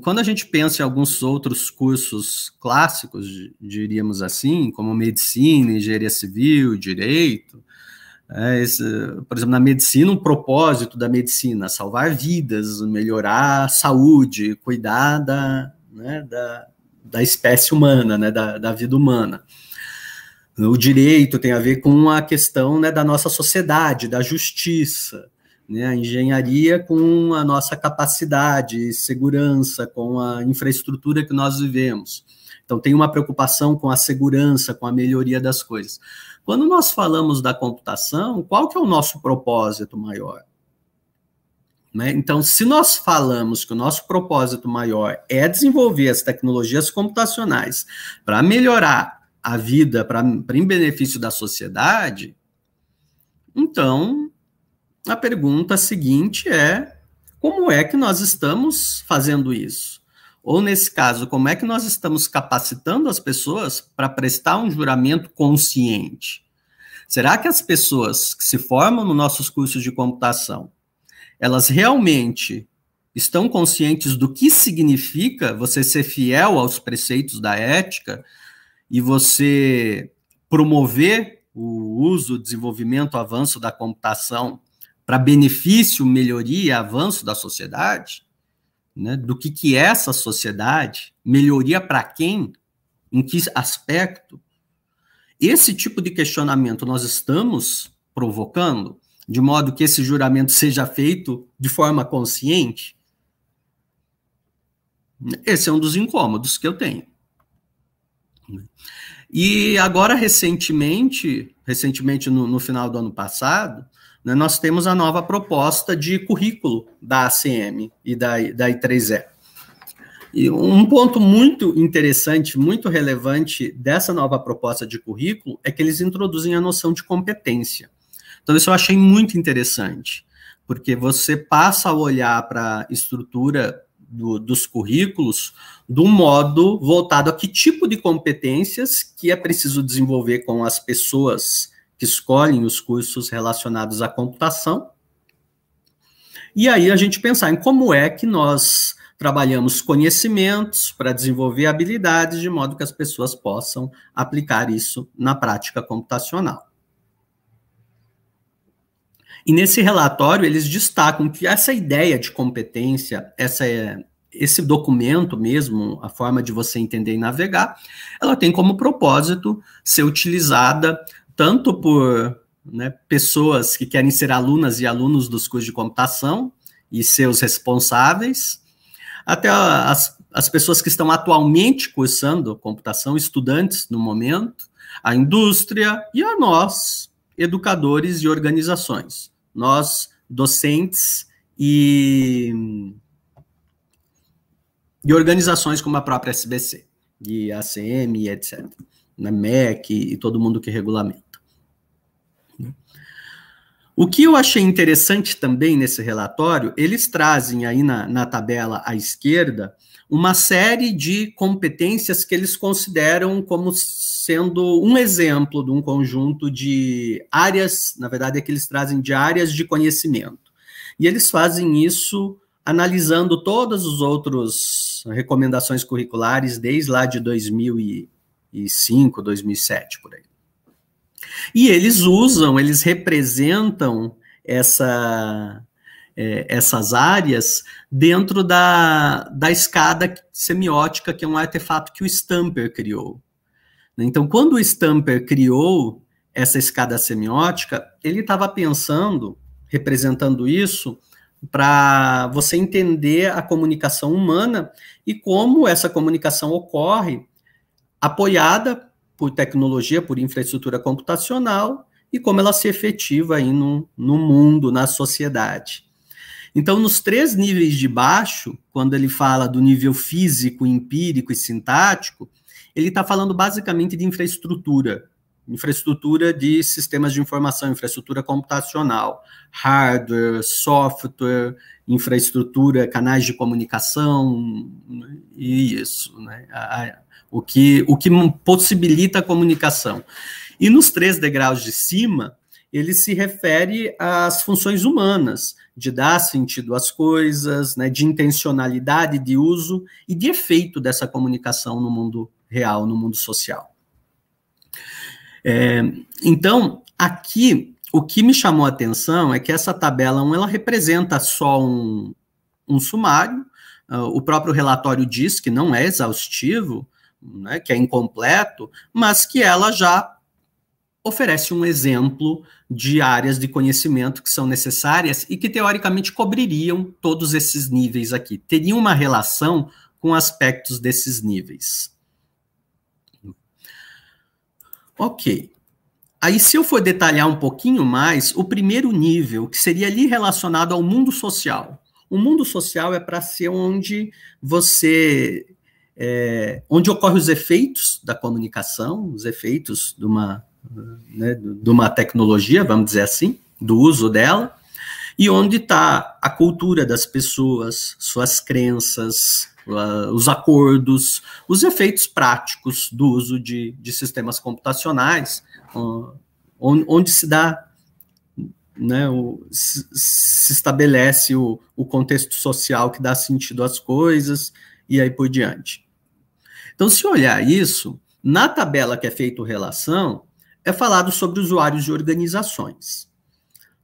Quando a gente pensa em alguns outros cursos clássicos, diríamos assim, como medicina, engenharia civil, direito, é, esse, por exemplo, na medicina, um propósito da medicina, salvar vidas, melhorar a saúde, cuidar da, né, da, da espécie humana, né, da, da vida humana. O direito tem a ver com a questão né, da nossa sociedade, da justiça, né, a engenharia com a nossa capacidade, segurança, com a infraestrutura que nós vivemos. Então, tem uma preocupação com a segurança, com a melhoria das coisas. Quando nós falamos da computação, qual que é o nosso propósito maior? Né? Então, se nós falamos que o nosso propósito maior é desenvolver as tecnologias computacionais para melhorar a vida para em benefício da sociedade, então a pergunta seguinte é: como é que nós estamos fazendo isso? Ou, nesse caso, como é que nós estamos capacitando as pessoas para prestar um juramento consciente? Será que as pessoas que se formam nos nossos cursos de computação, elas realmente estão conscientes do que significa você ser fiel aos preceitos da ética, e você promover o uso, desenvolvimento, avanço da computação para benefício, melhoria, avanço da sociedade, né? do que, que é essa sociedade, melhoria para quem, em que aspecto, esse tipo de questionamento nós estamos provocando, de modo que esse juramento seja feito de forma consciente? Esse é um dos incômodos que eu tenho. E agora, recentemente, recentemente no, no final do ano passado, né, nós temos a nova proposta de currículo da ACM e da, da I3E. E um ponto muito interessante, muito relevante dessa nova proposta de currículo é que eles introduzem a noção de competência. Então, isso eu achei muito interessante, porque você passa a olhar para a estrutura do, dos currículos de um modo voltado a que tipo de competências que é preciso desenvolver com as pessoas que escolhem os cursos relacionados à computação. E aí a gente pensar em como é que nós trabalhamos conhecimentos para desenvolver habilidades de modo que as pessoas possam aplicar isso na prática computacional. E nesse relatório, eles destacam que essa ideia de competência, essa, esse documento mesmo, a forma de você entender e navegar, ela tem como propósito ser utilizada tanto por né, pessoas que querem ser alunas e alunos dos cursos de computação e seus responsáveis, até as, as pessoas que estão atualmente cursando computação, estudantes no momento, a indústria e a nós, educadores e organizações nós, docentes e, e organizações como a própria SBC, e a ACM, e etc., na MEC e todo mundo que regulamenta. O que eu achei interessante também nesse relatório, eles trazem aí na, na tabela à esquerda uma série de competências que eles consideram como sendo um exemplo de um conjunto de áreas, na verdade, é que eles trazem de áreas de conhecimento. E eles fazem isso analisando todas as outras recomendações curriculares desde lá de 2005, 2007, por aí. E eles usam, eles representam essa, é, essas áreas dentro da, da escada semiótica, que é um artefato que o Stamper criou. Né? Então, quando o Stamper criou essa escada semiótica, ele estava pensando, representando isso, para você entender a comunicação humana e como essa comunicação ocorre, apoiada por tecnologia, por infraestrutura computacional, e como ela se efetiva aí no, no mundo, na sociedade. Então, nos três níveis de baixo, quando ele fala do nível físico, empírico e sintático, ele está falando basicamente de infraestrutura, infraestrutura de sistemas de informação, infraestrutura computacional, hardware, software, infraestrutura, canais de comunicação, e isso, né? o, que, o que possibilita a comunicação. E nos três degraus de cima, ele se refere às funções humanas, de dar sentido às coisas, né, de intencionalidade de uso e de efeito dessa comunicação no mundo real, no mundo social. É, então, aqui, o que me chamou a atenção é que essa tabela 1, ela representa só um, um sumário, uh, o próprio relatório diz que não é exaustivo, né, que é incompleto, mas que ela já oferece um exemplo de áreas de conhecimento que são necessárias e que teoricamente cobririam todos esses níveis aqui, teriam uma relação com aspectos desses níveis. Ok. Aí, se eu for detalhar um pouquinho mais, o primeiro nível, que seria ali relacionado ao mundo social. O mundo social é para ser onde você. É, onde ocorrem os efeitos da comunicação, os efeitos de uma, né, de uma tecnologia, vamos dizer assim, do uso dela, e onde está a cultura das pessoas, suas crenças, uh, os acordos, os efeitos práticos do uso de, de sistemas computacionais, uh, ah, onde, onde, se dá, né, o, se, se, estabelece o, o contexto social que dá sentido às coisas e aí por diante. Então, se olhar isso, na tabela que é feito relação, é falado sobre usuários de organizações.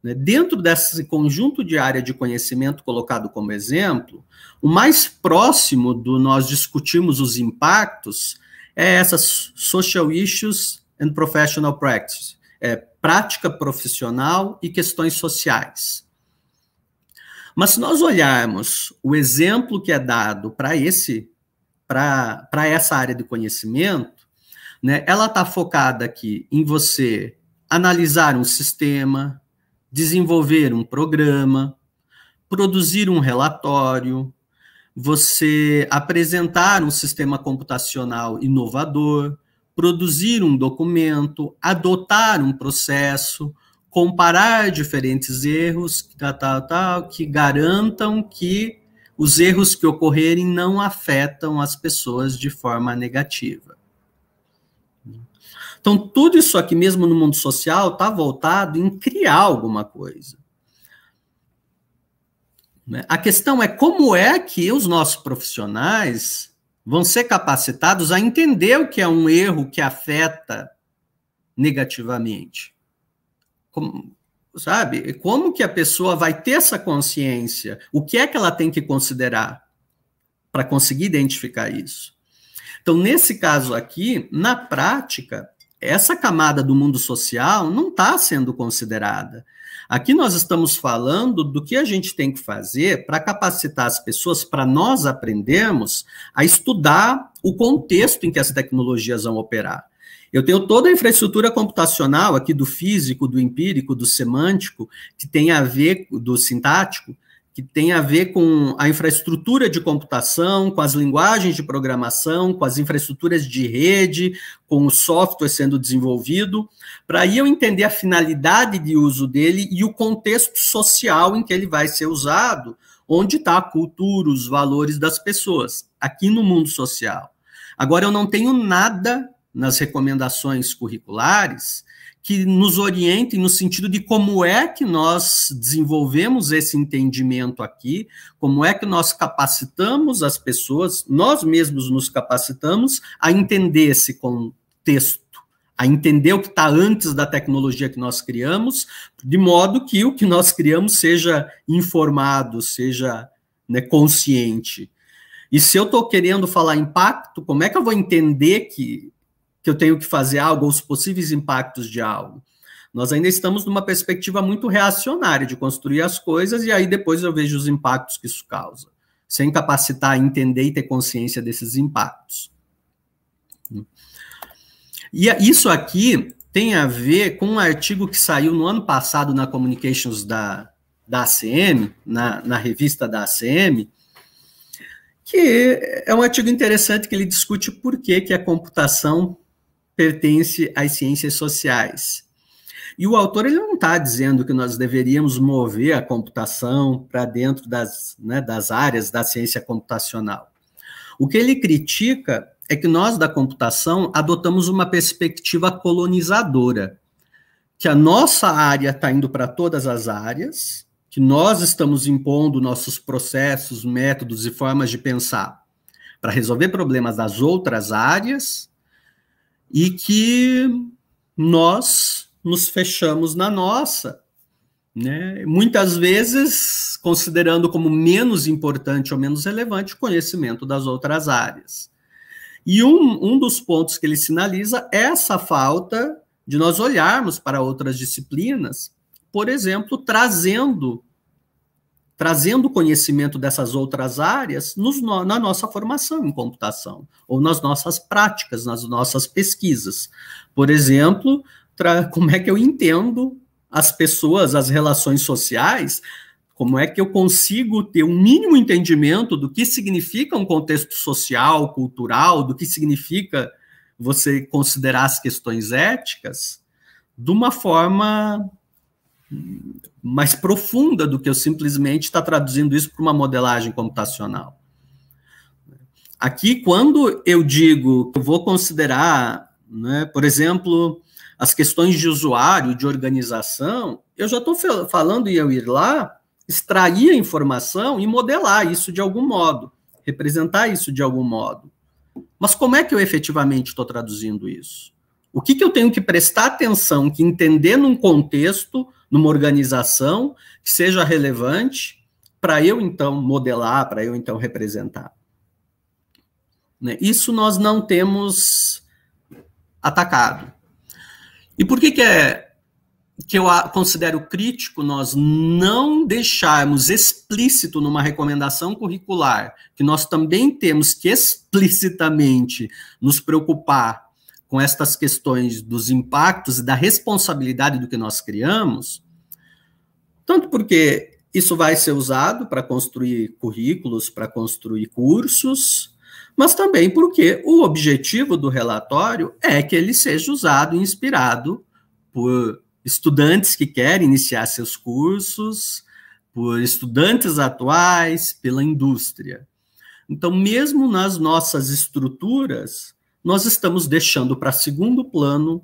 Né? Dentro desse conjunto de área de conhecimento colocado como exemplo, o mais próximo do nós discutirmos os impactos é essas social issues and professional practice, é, prática profissional e questões sociais. Mas se nós olharmos o exemplo que é dado para esse para essa área de conhecimento, né, ela está focada aqui em você analisar um sistema, desenvolver um programa, produzir um relatório, você apresentar um sistema computacional inovador, produzir um documento, adotar um processo, comparar diferentes erros tal, tal, tal, que garantam que os erros que ocorrerem não afetam as pessoas de forma negativa. Então, tudo isso aqui, mesmo no mundo social, está voltado em criar alguma coisa. Né? A questão é como é que os nossos profissionais vão ser capacitados a entender o que é um erro que afeta negativamente. Como, sabe? Como que a pessoa vai ter essa consciência? O que é que ela tem que considerar para conseguir identificar isso? Então, nesse caso aqui, na prática, essa camada do mundo social não está sendo considerada. Aqui nós estamos falando do que a gente tem que fazer para capacitar as pessoas, para nós aprendermos a estudar o contexto em que as tecnologias vão operar. Eu tenho toda a infraestrutura computacional aqui do físico, do empírico, do semântico, que tem a ver do sintático, que tem a ver com a infraestrutura de computação, com as linguagens de programação, com as infraestruturas de rede, com o software sendo desenvolvido, para aí eu entender a finalidade de uso dele e o contexto social em que ele vai ser usado, onde está a cultura, os valores das pessoas, aqui no mundo social. Agora, eu não tenho nada nas recomendações curriculares que nos orientem no sentido de como é que nós desenvolvemos esse entendimento aqui, como é que nós capacitamos as pessoas, nós mesmos nos capacitamos a entender esse contexto, a entender o que está antes da tecnologia que nós criamos, de modo que o que nós criamos seja informado, seja né, consciente. E se eu estou querendo falar impacto, como é que eu vou entender que que eu tenho que fazer algo, ou os possíveis impactos de algo. Nós ainda estamos numa perspectiva muito reacionária de construir as coisas e aí depois eu vejo os impactos que isso causa, sem capacitar, entender e ter consciência desses impactos. E é, isso aqui tem a ver com um artigo que saiu no ano passado na Communications da, da ACM, na, na revista da ACM, que é um artigo interessante que ele discute por que, que a computação pertence às ciências sociais. E o autor ele não está dizendo que nós deveríamos mover a computação para dentro das, né, das áreas da ciência computacional. O que ele critica é que nós da computação adotamos uma perspectiva colonizadora, que a nossa área está indo para todas as áreas, que nós estamos impondo nossos processos, métodos e formas de pensar para resolver problemas das outras áreas e que nós nos fechamos na nossa, né? Muitas vezes considerando como menos importante ou menos relevante o conhecimento das outras áreas. E um, um dos pontos que ele sinaliza é essa falta de nós olharmos para outras disciplinas, por exemplo, trazendo trazendo conhecimento dessas outras áreas nos, na nossa formação em computação, ou nas nossas práticas, nas nossas pesquisas. Por exemplo, como é que eu entendo as pessoas, as relações sociais, como é que eu consigo ter um mínimo entendimento do que significa um contexto social, cultural, do que significa você considerar as questões éticas de uma forma mais profunda do que eu simplesmente estar tá traduzindo isso para uma modelagem computacional. Aqui, quando eu digo que eu vou considerar, né, por exemplo, as questões de usuário, de organização, eu já estou falando em eu ir lá, extrair a informação e modelar isso de algum modo, representar isso de algum modo. Mas como é que eu efetivamente estou traduzindo isso? O que, que eu tenho que prestar atenção, que entender num contexto numa organização que seja relevante para eu então modelar, para eu então representar. Né? Isso nós não temos atacado. E por que, que é que eu considero crítico nós não deixarmos explícito numa recomendação curricular que nós também temos que explicitamente nos preocupar com estas questões dos impactos e da responsabilidade do que nós criamos, tanto porque isso vai ser usado para construir currículos, para construir cursos, mas também porque o objetivo do relatório é que ele seja usado, inspirado por estudantes que querem iniciar seus cursos, por estudantes atuais, pela indústria. Então, mesmo nas nossas estruturas, nós estamos deixando para segundo plano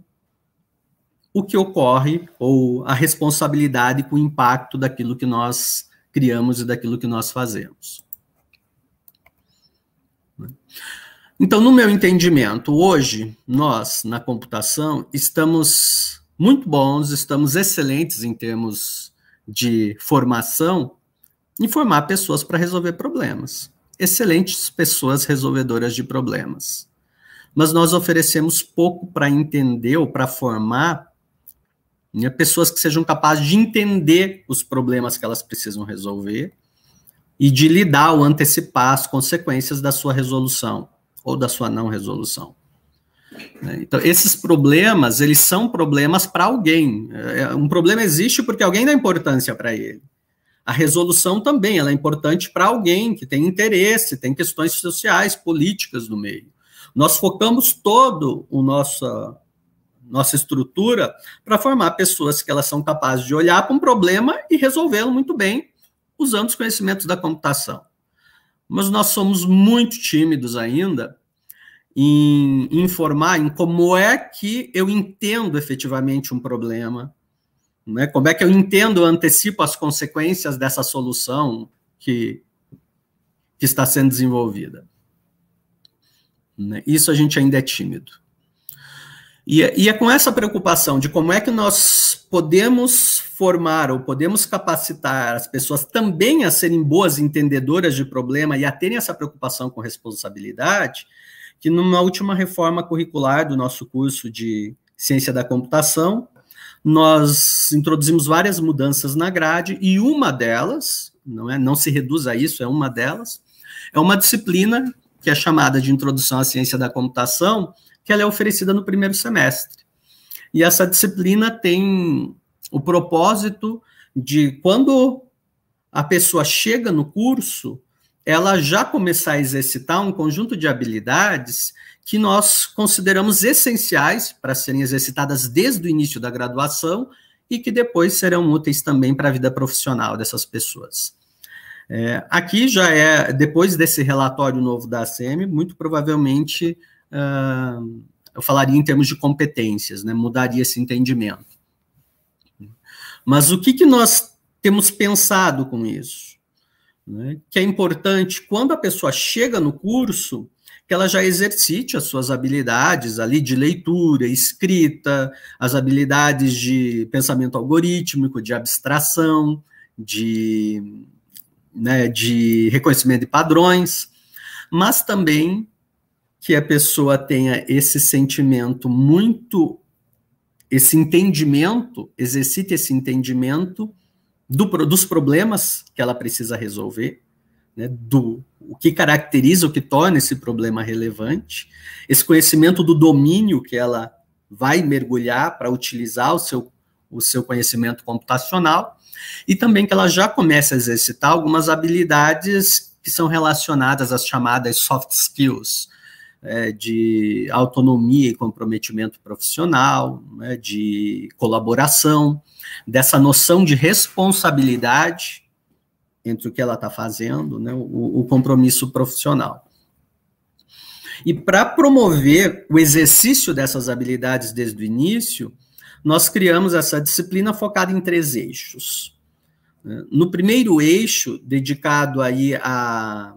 o que ocorre ou a responsabilidade com o impacto daquilo que nós criamos e daquilo que nós fazemos. Então, no meu entendimento, hoje, nós, na computação, estamos muito bons, estamos excelentes em termos de formação, em formar pessoas para resolver problemas. Excelentes pessoas resolvedoras de problemas. Mas nós oferecemos pouco para entender ou para formar né? Pessoas que sejam capazes de entender os problemas que elas precisam resolver e de lidar ou antecipar as consequências da sua resolução ou da sua não resolução. Né? Então, esses problemas, eles são problemas para alguém. É, um problema existe porque alguém dá importância para ele. A resolução também, ela é importante para alguém que tem interesse, tem questões sociais, políticas no meio. Nós focamos todo o nosso nossa estrutura para formar pessoas que elas são capazes de olhar para um problema e resolvê-lo muito bem usando os conhecimentos da computação. Mas nós somos muito tímidos ainda em informar em como é que eu entendo efetivamente um problema, né? como é que eu entendo, eu antecipo as consequências dessa solução que, que está sendo desenvolvida. Né? Isso a gente ainda é tímido. E, é, e é com essa preocupação de como é que nós podemos formar ou podemos capacitar as pessoas também a serem boas entendedoras de problema e a terem essa preocupação com responsabilidade, que numa última reforma curricular do nosso curso de ciência da computação, nós introduzimos várias mudanças na grade e uma delas, não é, não se reduz a isso, é uma delas, é uma disciplina que é chamada de Introdução à Ciência da Computação, que ela é oferecida no primeiro semestre. E essa disciplina tem o propósito de quando a pessoa chega no curso, ela já começar a exercitar um conjunto de habilidades que nós consideramos essenciais para serem exercitadas desde o início da graduação e que depois serão úteis também para a vida profissional dessas pessoas. É, aqui já é, depois desse relatório novo da ACM, muito provavelmente ah, eu falaria em termos de competências, né? mudaria esse entendimento. Mas o que, que nós temos pensado com isso? Né? Que é importante, quando a pessoa chega no curso, que ela já exercite as suas habilidades ali de leitura, escrita, as habilidades de pensamento algorítmico, de abstração, de, né, de reconhecimento de padrões, mas também que a pessoa tenha esse sentimento muito, esse entendimento, exercite esse entendimento do, dos problemas que ela precisa resolver, né, do o que caracteriza, o que torna esse problema relevante, esse conhecimento do domínio que ela vai mergulhar para utilizar o seu, o seu conhecimento computacional, e também que ela já comece a exercitar algumas habilidades que são relacionadas às chamadas soft skills, é, de autonomia e comprometimento profissional, né, de colaboração, dessa noção de responsabilidade entre o que ela está fazendo, né, o, o compromisso profissional. E para promover o exercício dessas habilidades desde o início, nós criamos essa disciplina focada em três eixos. Né. No primeiro eixo, dedicado aí à,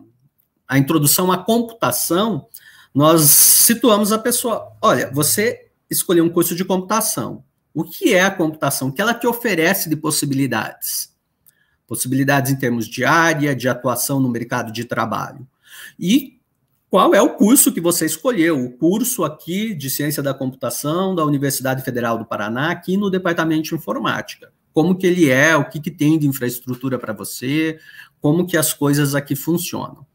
à introdução à computação, nós situamos a pessoa. Olha, você escolheu um curso de computação. O que é a computação? O que ela te oferece de possibilidades? Possibilidades em termos de área, de atuação no mercado de trabalho. E qual é o curso que você escolheu? O curso aqui de Ciência da Computação da Universidade Federal do Paraná, aqui no Departamento de Informática. Como que ele é, o que, que tem de infraestrutura para você, como que as coisas aqui funcionam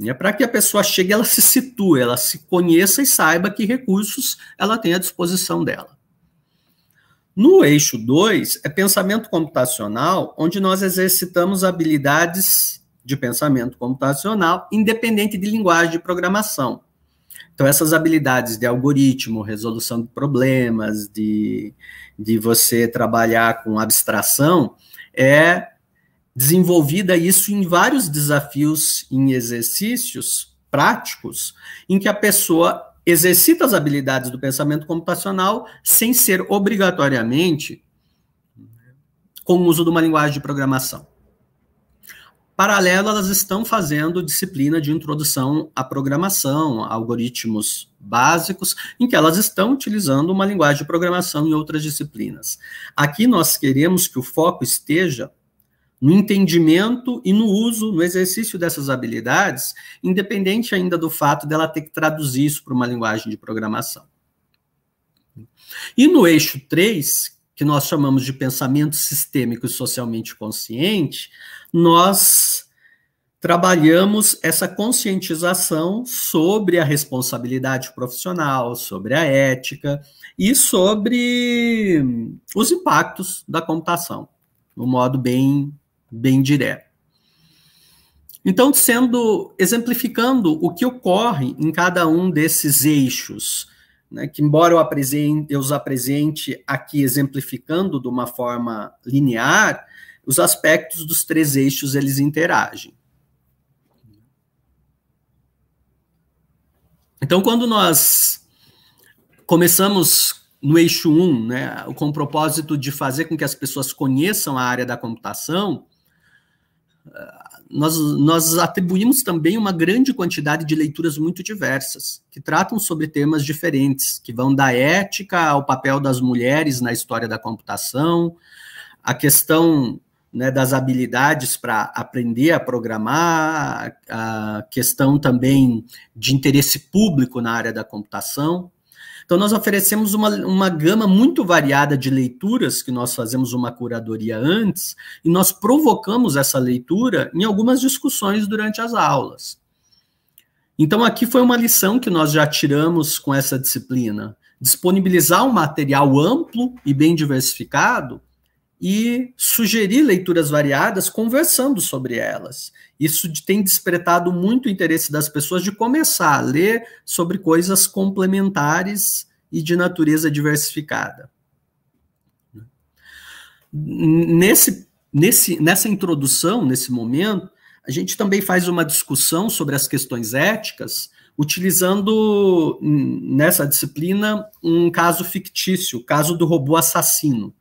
né, para que a pessoa chegue, ela se situe, ela se conheça e saiba que recursos ela tem à disposição dela. No eixo 2 é pensamento computacional, onde nós exercitamos habilidades de pensamento computacional independente de linguagem de programação. Então, essas habilidades de algoritmo, resolução de problemas, de, de você trabalhar com abstração, é desenvolvida isso em vários desafios, em exercícios práticos, em que a pessoa exercita as habilidades do pensamento computacional sem ser obrigatoriamente com o uso de uma linguagem de programação. Paralelo, elas estão fazendo disciplina de introdução à programação, algoritmos básicos, em que elas estão utilizando uma linguagem de programação em outras disciplinas. Aqui nós queremos que o foco esteja no entendimento e no uso, no exercício dessas habilidades, independente ainda do fato dela ter que traduzir isso para uma linguagem de programação. E no eixo 3, que nós chamamos de pensamento sistêmico e socialmente consciente, nós trabalhamos essa conscientização sobre a responsabilidade profissional, sobre a ética e sobre os impactos da computação, de um modo bem bem direto. Então, sendo exemplificando o que ocorre em cada um desses eixos, né, que embora eu, apresente, eu os apresente aqui exemplificando de uma forma linear, os aspectos dos três eixos eles interagem. Então, quando nós começamos no eixo 1, um, né, com o propósito de fazer com que as pessoas conheçam a área da computação, nós, nós atribuímos também uma grande quantidade de leituras muito diversas, que tratam sobre temas diferentes, que vão da ética ao papel das mulheres na história da computação, a questão né, das habilidades para aprender a programar, a questão também de interesse público na área da computação. Então, nós oferecemos uma, uma gama muito variada de leituras, que nós fazemos uma curadoria antes, e nós provocamos essa leitura em algumas discussões durante as aulas. Então, aqui foi uma lição que nós já tiramos com essa disciplina. Disponibilizar um material amplo e bem diversificado e sugerir leituras variadas conversando sobre elas. Isso tem despertado muito o interesse das pessoas de começar a ler sobre coisas complementares e de natureza diversificada. Nesse, nesse, nessa introdução, nesse momento, a gente também faz uma discussão sobre as questões éticas, utilizando nessa disciplina um caso fictício, o caso do robô assassino.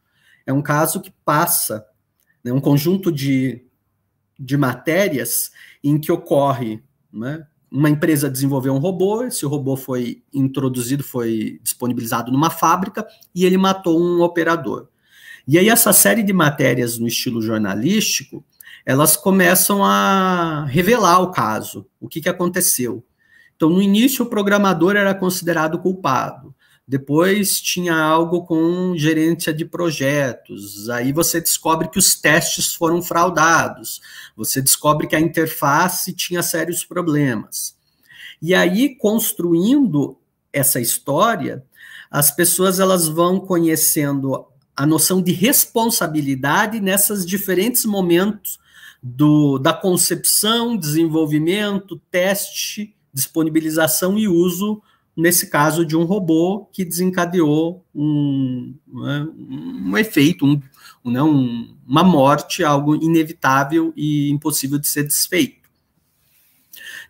É um caso que passa né, um conjunto de, de matérias em que ocorre né, uma empresa desenvolveu um robô, esse robô foi introduzido, foi disponibilizado numa fábrica e ele matou um operador. E aí essa série de matérias no estilo jornalístico, elas começam a revelar o caso, o que, que aconteceu. Então, no início, o programador era considerado culpado. Depois tinha algo com gerência de projetos. Aí você descobre que os testes foram fraudados. Você descobre que a interface tinha sérios problemas. E aí, construindo essa história, as pessoas elas vão conhecendo a noção de responsabilidade nessas diferentes momentos do, da concepção, desenvolvimento, teste, disponibilização e uso nesse caso de um robô que desencadeou um, né, um efeito, um, né, um, uma morte, algo inevitável e impossível de ser desfeito.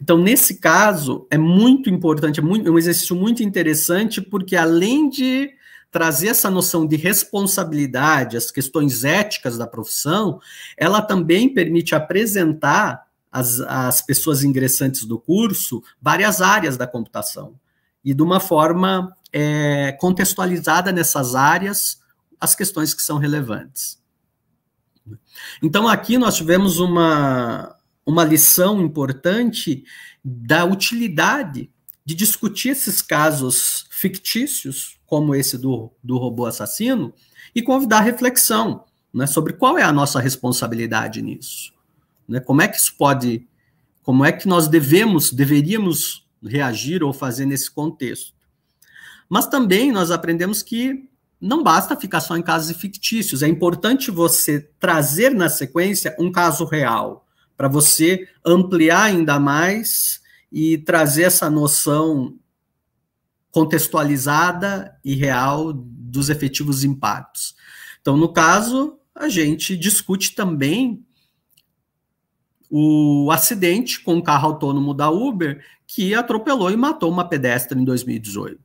Então, nesse caso, é muito importante, é, muito, é um exercício muito interessante, porque além de trazer essa noção de responsabilidade, as questões éticas da profissão, ela também permite apresentar as às pessoas ingressantes do curso várias áreas da computação e de uma forma é, contextualizada nessas áreas as questões que são relevantes. Então, aqui nós tivemos uma, uma lição importante da utilidade de discutir esses casos fictícios, como esse do, do robô assassino, e convidar reflexão né, sobre qual é a nossa responsabilidade nisso. Né, como é que isso pode, como é que nós devemos, deveríamos reagir ou fazer nesse contexto. Mas também nós aprendemos que não basta ficar só em casos fictícios, é importante você trazer na sequência um caso real, para você ampliar ainda mais e trazer essa noção contextualizada e real dos efetivos impactos. Então, no caso, a gente discute também o acidente com o carro autônomo da Uber, que atropelou e matou uma pedestre em 2018.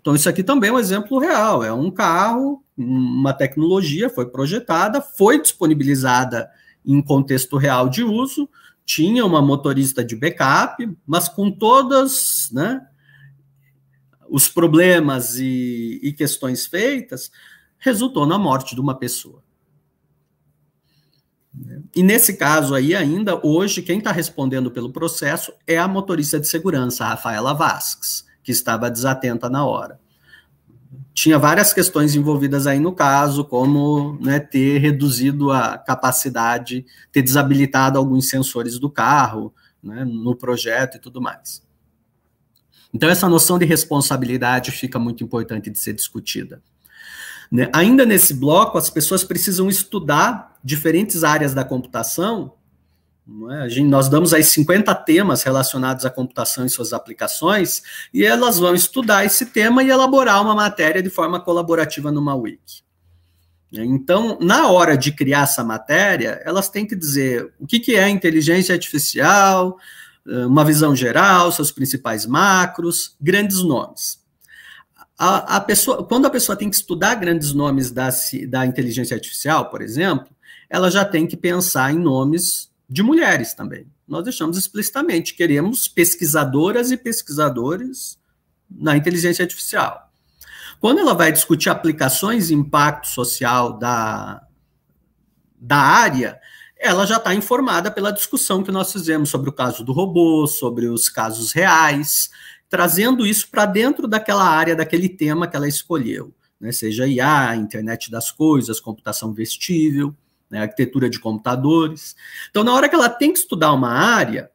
Então, isso aqui também é um exemplo real: é um carro, uma tecnologia foi projetada, foi disponibilizada em contexto real de uso, tinha uma motorista de backup, mas com todas né, os problemas e, e questões feitas, resultou na morte de uma pessoa. E nesse caso aí, ainda hoje, quem está respondendo pelo processo é a motorista de segurança, a Rafaela Vasques, que estava desatenta na hora. Tinha várias questões envolvidas aí no caso, como né, ter reduzido a capacidade, ter desabilitado alguns sensores do carro, né, no projeto e tudo mais. Então, essa noção de responsabilidade fica muito importante de ser discutida. Né? Ainda nesse bloco, as pessoas precisam estudar diferentes áreas da computação. É? Gente, nós damos aí 50 temas relacionados à computação e suas aplicações, e elas vão estudar esse tema e elaborar uma matéria de forma colaborativa numa wiki. Então, na hora de criar essa matéria, elas têm que dizer o que, que é inteligência artificial, eh, uma visão geral, seus principais macros, grandes nomes. A, a pessoa, quando a pessoa tem que estudar grandes nomes da, da inteligência artificial, por exemplo, ela já tem que pensar em nomes de mulheres também. Nós deixamos explicitamente, queremos pesquisadoras e pesquisadores na inteligência artificial. Quando ela vai discutir aplicações e impacto social da, da área, ela já está informada pela discussão que nós fizemos sobre o caso do robô, sobre os casos reais, trazendo isso para dentro daquela área, daquele tema que ela escolheu, né? seja IA, internet das coisas, computação vestível, né? arquitetura de computadores. Então, na hora que ela tem que estudar uma área,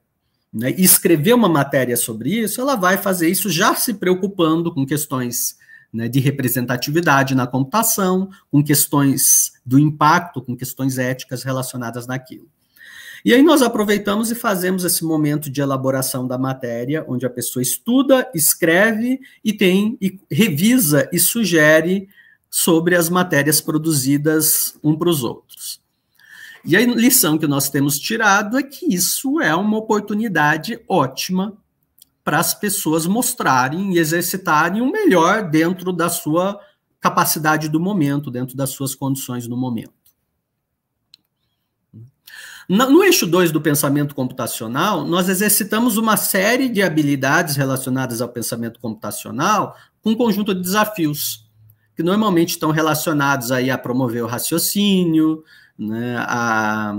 né, e escrever uma matéria sobre isso, ela vai fazer isso já se preocupando com questões né, de representatividade na computação, com questões do impacto, com questões éticas relacionadas naquilo. E aí nós aproveitamos e fazemos esse momento de elaboração da matéria, onde a pessoa estuda, escreve e tem e revisa e sugere sobre as matérias produzidas um para os outros. E a lição que nós temos tirado é que isso é uma oportunidade ótima para as pessoas mostrarem e exercitarem o melhor dentro da sua capacidade do momento, dentro das suas condições no momento. No eixo 2 do pensamento computacional, nós exercitamos uma série de habilidades relacionadas ao pensamento computacional com um conjunto de desafios, que normalmente estão relacionados aí a promover o raciocínio, né, a,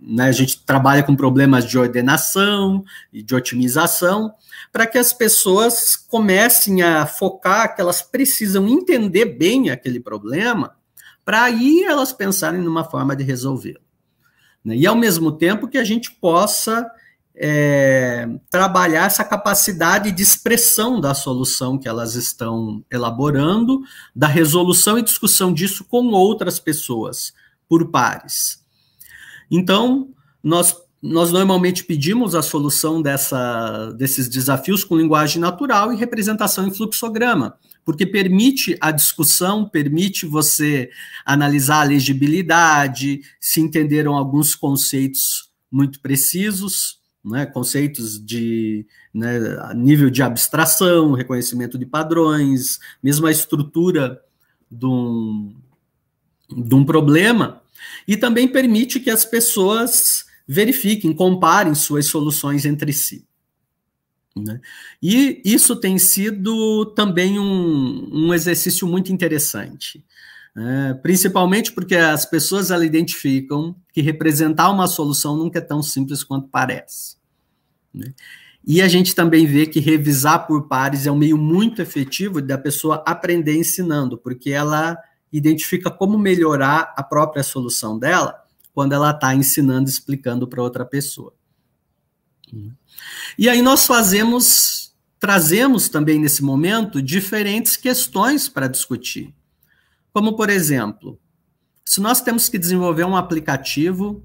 né, a gente trabalha com problemas de ordenação e de otimização, para que as pessoas comecem a focar que elas precisam entender bem aquele problema, para aí elas pensarem numa forma de resolvê-lo. Né? E ao mesmo tempo que a gente possa é, trabalhar essa capacidade de expressão da solução que elas estão elaborando, da resolução e discussão disso com outras pessoas, por pares. Então, nós, nós normalmente pedimos a solução dessa, desses desafios com linguagem natural e representação em fluxograma porque permite a discussão, permite você analisar a legibilidade, se entenderam alguns conceitos muito precisos, né, conceitos de né, nível de abstração, reconhecimento de padrões, mesmo a estrutura de um, de um problema, e também permite que as pessoas verifiquem, comparem suas soluções entre si. Né? E isso tem sido também um, um exercício muito interessante, né? principalmente porque as pessoas ela, identificam que representar uma solução nunca é tão simples quanto parece. Né? E a gente também vê que revisar por pares é um meio muito efetivo da pessoa aprender ensinando, porque ela identifica como melhorar a própria solução dela quando ela está ensinando, explicando para outra pessoa. E aí nós fazemos, trazemos também nesse momento diferentes questões para discutir. Como, por exemplo, se nós temos que desenvolver um aplicativo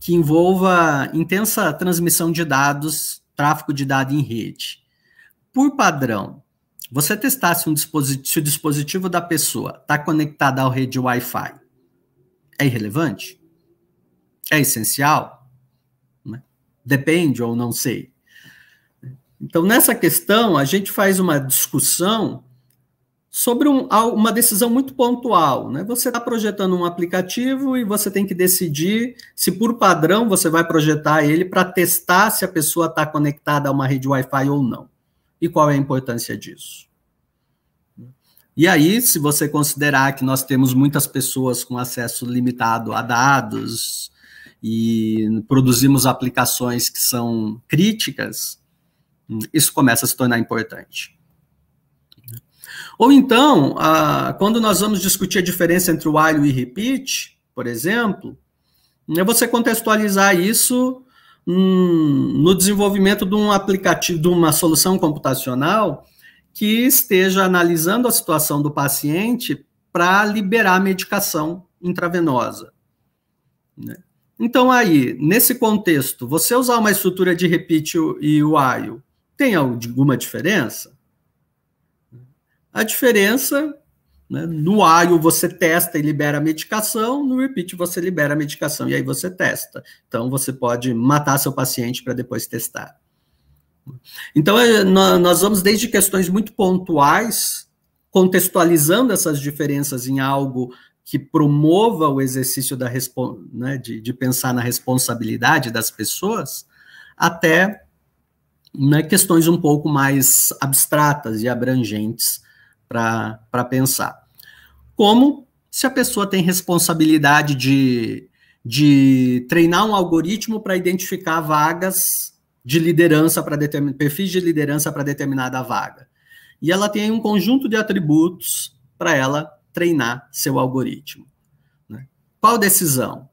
que envolva intensa transmissão de dados, tráfego de dados em rede, por padrão, você testasse um dispositivo, se o dispositivo da pessoa está conectado à rede Wi-Fi, é irrelevante? É essencial? depende ou não sei. Então, nessa questão, a gente faz uma discussão sobre um, uma decisão muito pontual. Né? Você está projetando um aplicativo e você tem que decidir se, por padrão, você vai projetar ele para testar se a pessoa está conectada a uma rede Wi-Fi ou não. E qual é a importância disso? E aí, se você considerar que nós temos muitas pessoas com acesso limitado a dados, e produzimos aplicações que são críticas, isso começa a se tornar importante. Ou então, quando nós vamos discutir a diferença entre o while e repeat, por exemplo, é você contextualizar isso hum, no desenvolvimento de um aplicativo, de uma solução computacional que esteja analisando a situação do paciente para liberar medicação intravenosa. Né? Então, aí, nesse contexto, você usar uma estrutura de repeat e o while, tem alguma diferença? A diferença, né, no while você testa e libera a medicação, no repeat você libera a medicação e aí você testa. Então, você pode matar seu paciente para depois testar. Então, é, nós vamos desde questões muito pontuais, contextualizando essas diferenças em algo que promova o exercício da né, de, de, pensar na responsabilidade das pessoas, até né, questões um pouco mais abstratas e abrangentes para pensar. Como se a pessoa tem responsabilidade de, de treinar um algoritmo para identificar vagas de liderança para perfis de liderança para determinada vaga. E ela tem um conjunto de atributos para ela treinar seu algoritmo. Né? Qual decisão?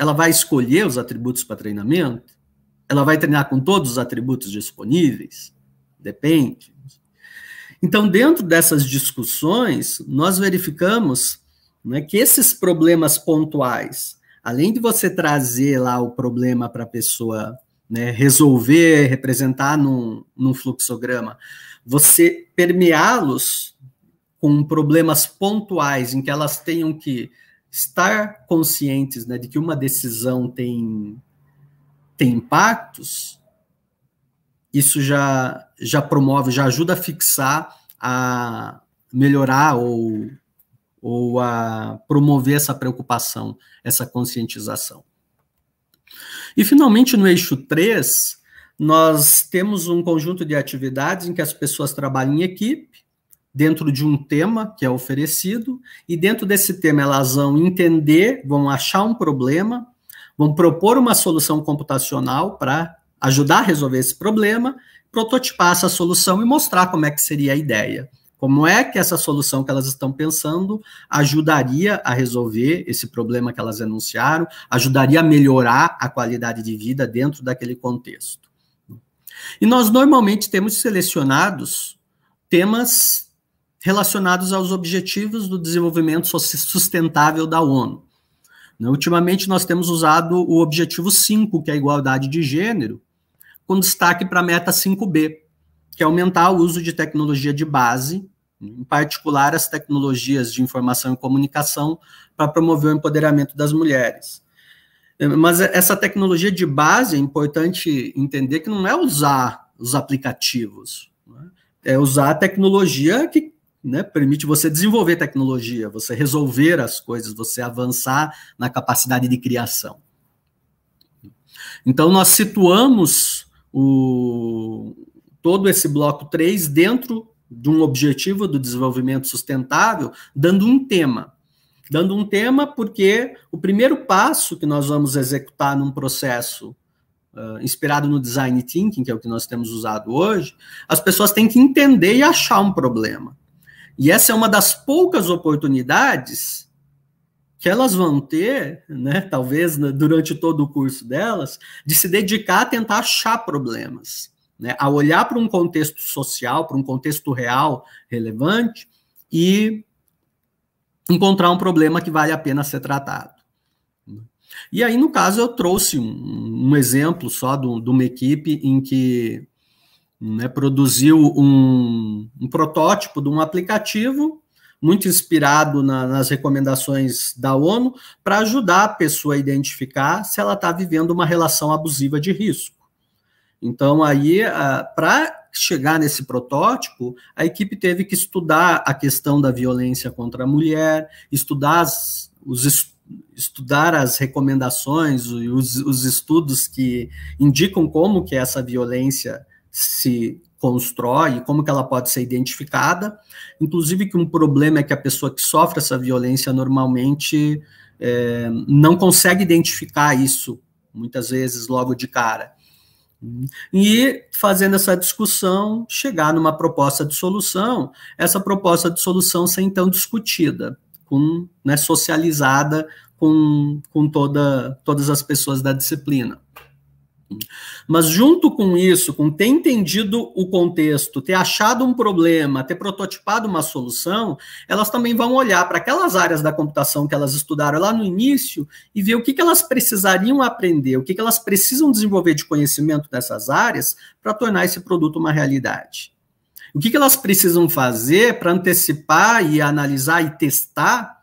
Ela vai escolher os atributos para treinamento? Ela vai treinar com todos os atributos disponíveis? Depende. Então, dentro dessas discussões, nós verificamos né, que esses problemas pontuais, além de você trazer lá o problema para a pessoa né, resolver, representar num, num fluxograma, você permeá-los com problemas pontuais em que elas tenham que estar conscientes né, de que uma decisão tem, tem impactos, isso já, já promove, já ajuda a fixar, a melhorar ou, ou a promover essa preocupação, essa conscientização. E, finalmente, no eixo 3, nós temos um conjunto de atividades em que as pessoas trabalham em equipe dentro de um tema que é oferecido, e dentro desse tema elas vão entender, vão achar um problema, vão propor uma solução computacional para ajudar a resolver esse problema, prototipar essa solução e mostrar como é que seria a ideia. Como é que essa solução que elas estão pensando ajudaria a resolver esse problema que elas enunciaram, ajudaria a melhorar a qualidade de vida dentro daquele contexto. E nós normalmente temos selecionados temas relacionados aos Objetivos do Desenvolvimento Sustentável da ONU. Né, ultimamente, nós temos usado o objetivo 5, que é a igualdade de gênero, com destaque para a meta 5B, que é aumentar o uso de tecnologia de base, em particular as tecnologias de informação e comunicação, para promover o empoderamento das mulheres. É, mas é, essa tecnologia de base é importante entender que não é usar os aplicativos, né, é usar a tecnologia que né, permite você desenvolver tecnologia, você resolver as coisas, você avançar na capacidade de criação. Então, nós situamos o, todo esse bloco 3 dentro de um objetivo do desenvolvimento sustentável, dando um tema. Dando um tema porque o primeiro passo que nós vamos executar num processo uh, inspirado no design thinking, que é o que nós temos usado hoje, as pessoas têm que entender e achar um problema. E essa é uma das poucas oportunidades que elas vão ter, né, talvez né, durante todo o curso delas, de se dedicar a tentar achar problemas, né, a olhar para um contexto social, para um contexto real relevante e encontrar um problema que vale a pena ser tratado. E aí, no caso, eu trouxe um, um exemplo só de, de uma equipe em que né, produziu um, um, protótipo de um aplicativo muito inspirado na, nas recomendações da ONU para ajudar a pessoa a identificar se ela está vivendo uma relação abusiva de risco. Então, aí, para chegar nesse protótipo, a equipe teve que estudar a questão da violência contra a mulher, estudar as, os estudos estudar as recomendações, os, os, estudos que indicam como que essa violência se constrói como que ela pode ser identificada. Inclusive que um problema é que a pessoa que sofre essa violência normalmente é, não consegue identificar isso, muitas vezes, logo de cara. E fazendo essa discussão, chegar numa proposta de solução, essa proposta de solução ser então discutida, com, né, socializada com, com toda, todas as pessoas da disciplina. Mas junto com isso, com ter entendido o contexto, ter achado um problema, ter prototipado uma solução, elas também vão olhar para aquelas áreas da computação que elas estudaram lá no início e ver o que, que elas precisariam aprender, o que, que elas precisam desenvolver de conhecimento dessas áreas para tornar esse produto uma realidade. O que, que elas precisam fazer para antecipar e analisar e testar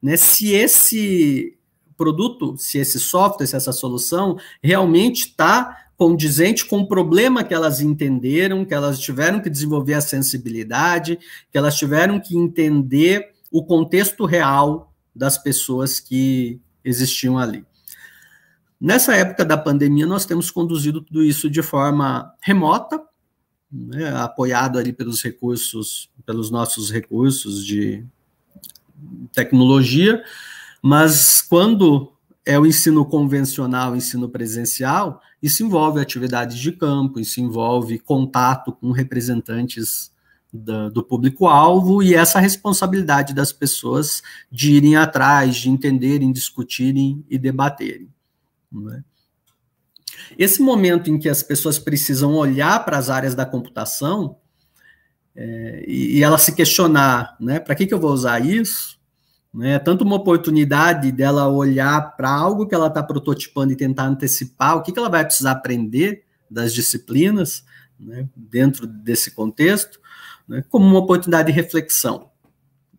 né, se esse produto, se esse software, se essa solução realmente está condizente com o problema que elas entenderam, que elas tiveram que desenvolver a sensibilidade, que elas tiveram que entender o contexto real das pessoas que existiam ali. Nessa época da pandemia, nós temos conduzido tudo isso de forma remota, né, apoiado ali pelos recursos, pelos nossos recursos de tecnologia, mas quando é o ensino convencional, o ensino presencial, isso envolve atividades de campo, isso envolve contato com representantes da, do público-alvo e essa responsabilidade das pessoas de irem atrás, de entenderem, discutirem e debaterem. Né? Esse momento em que as pessoas precisam olhar para as áreas da computação é, e, e ela se questionar, né, para que, que eu vou usar isso? né? Tanto uma oportunidade dela olhar para algo que ela está prototipando e tentar antecipar o que, que ela vai precisar aprender das disciplinas né? dentro desse contexto, né? como uma oportunidade de reflexão,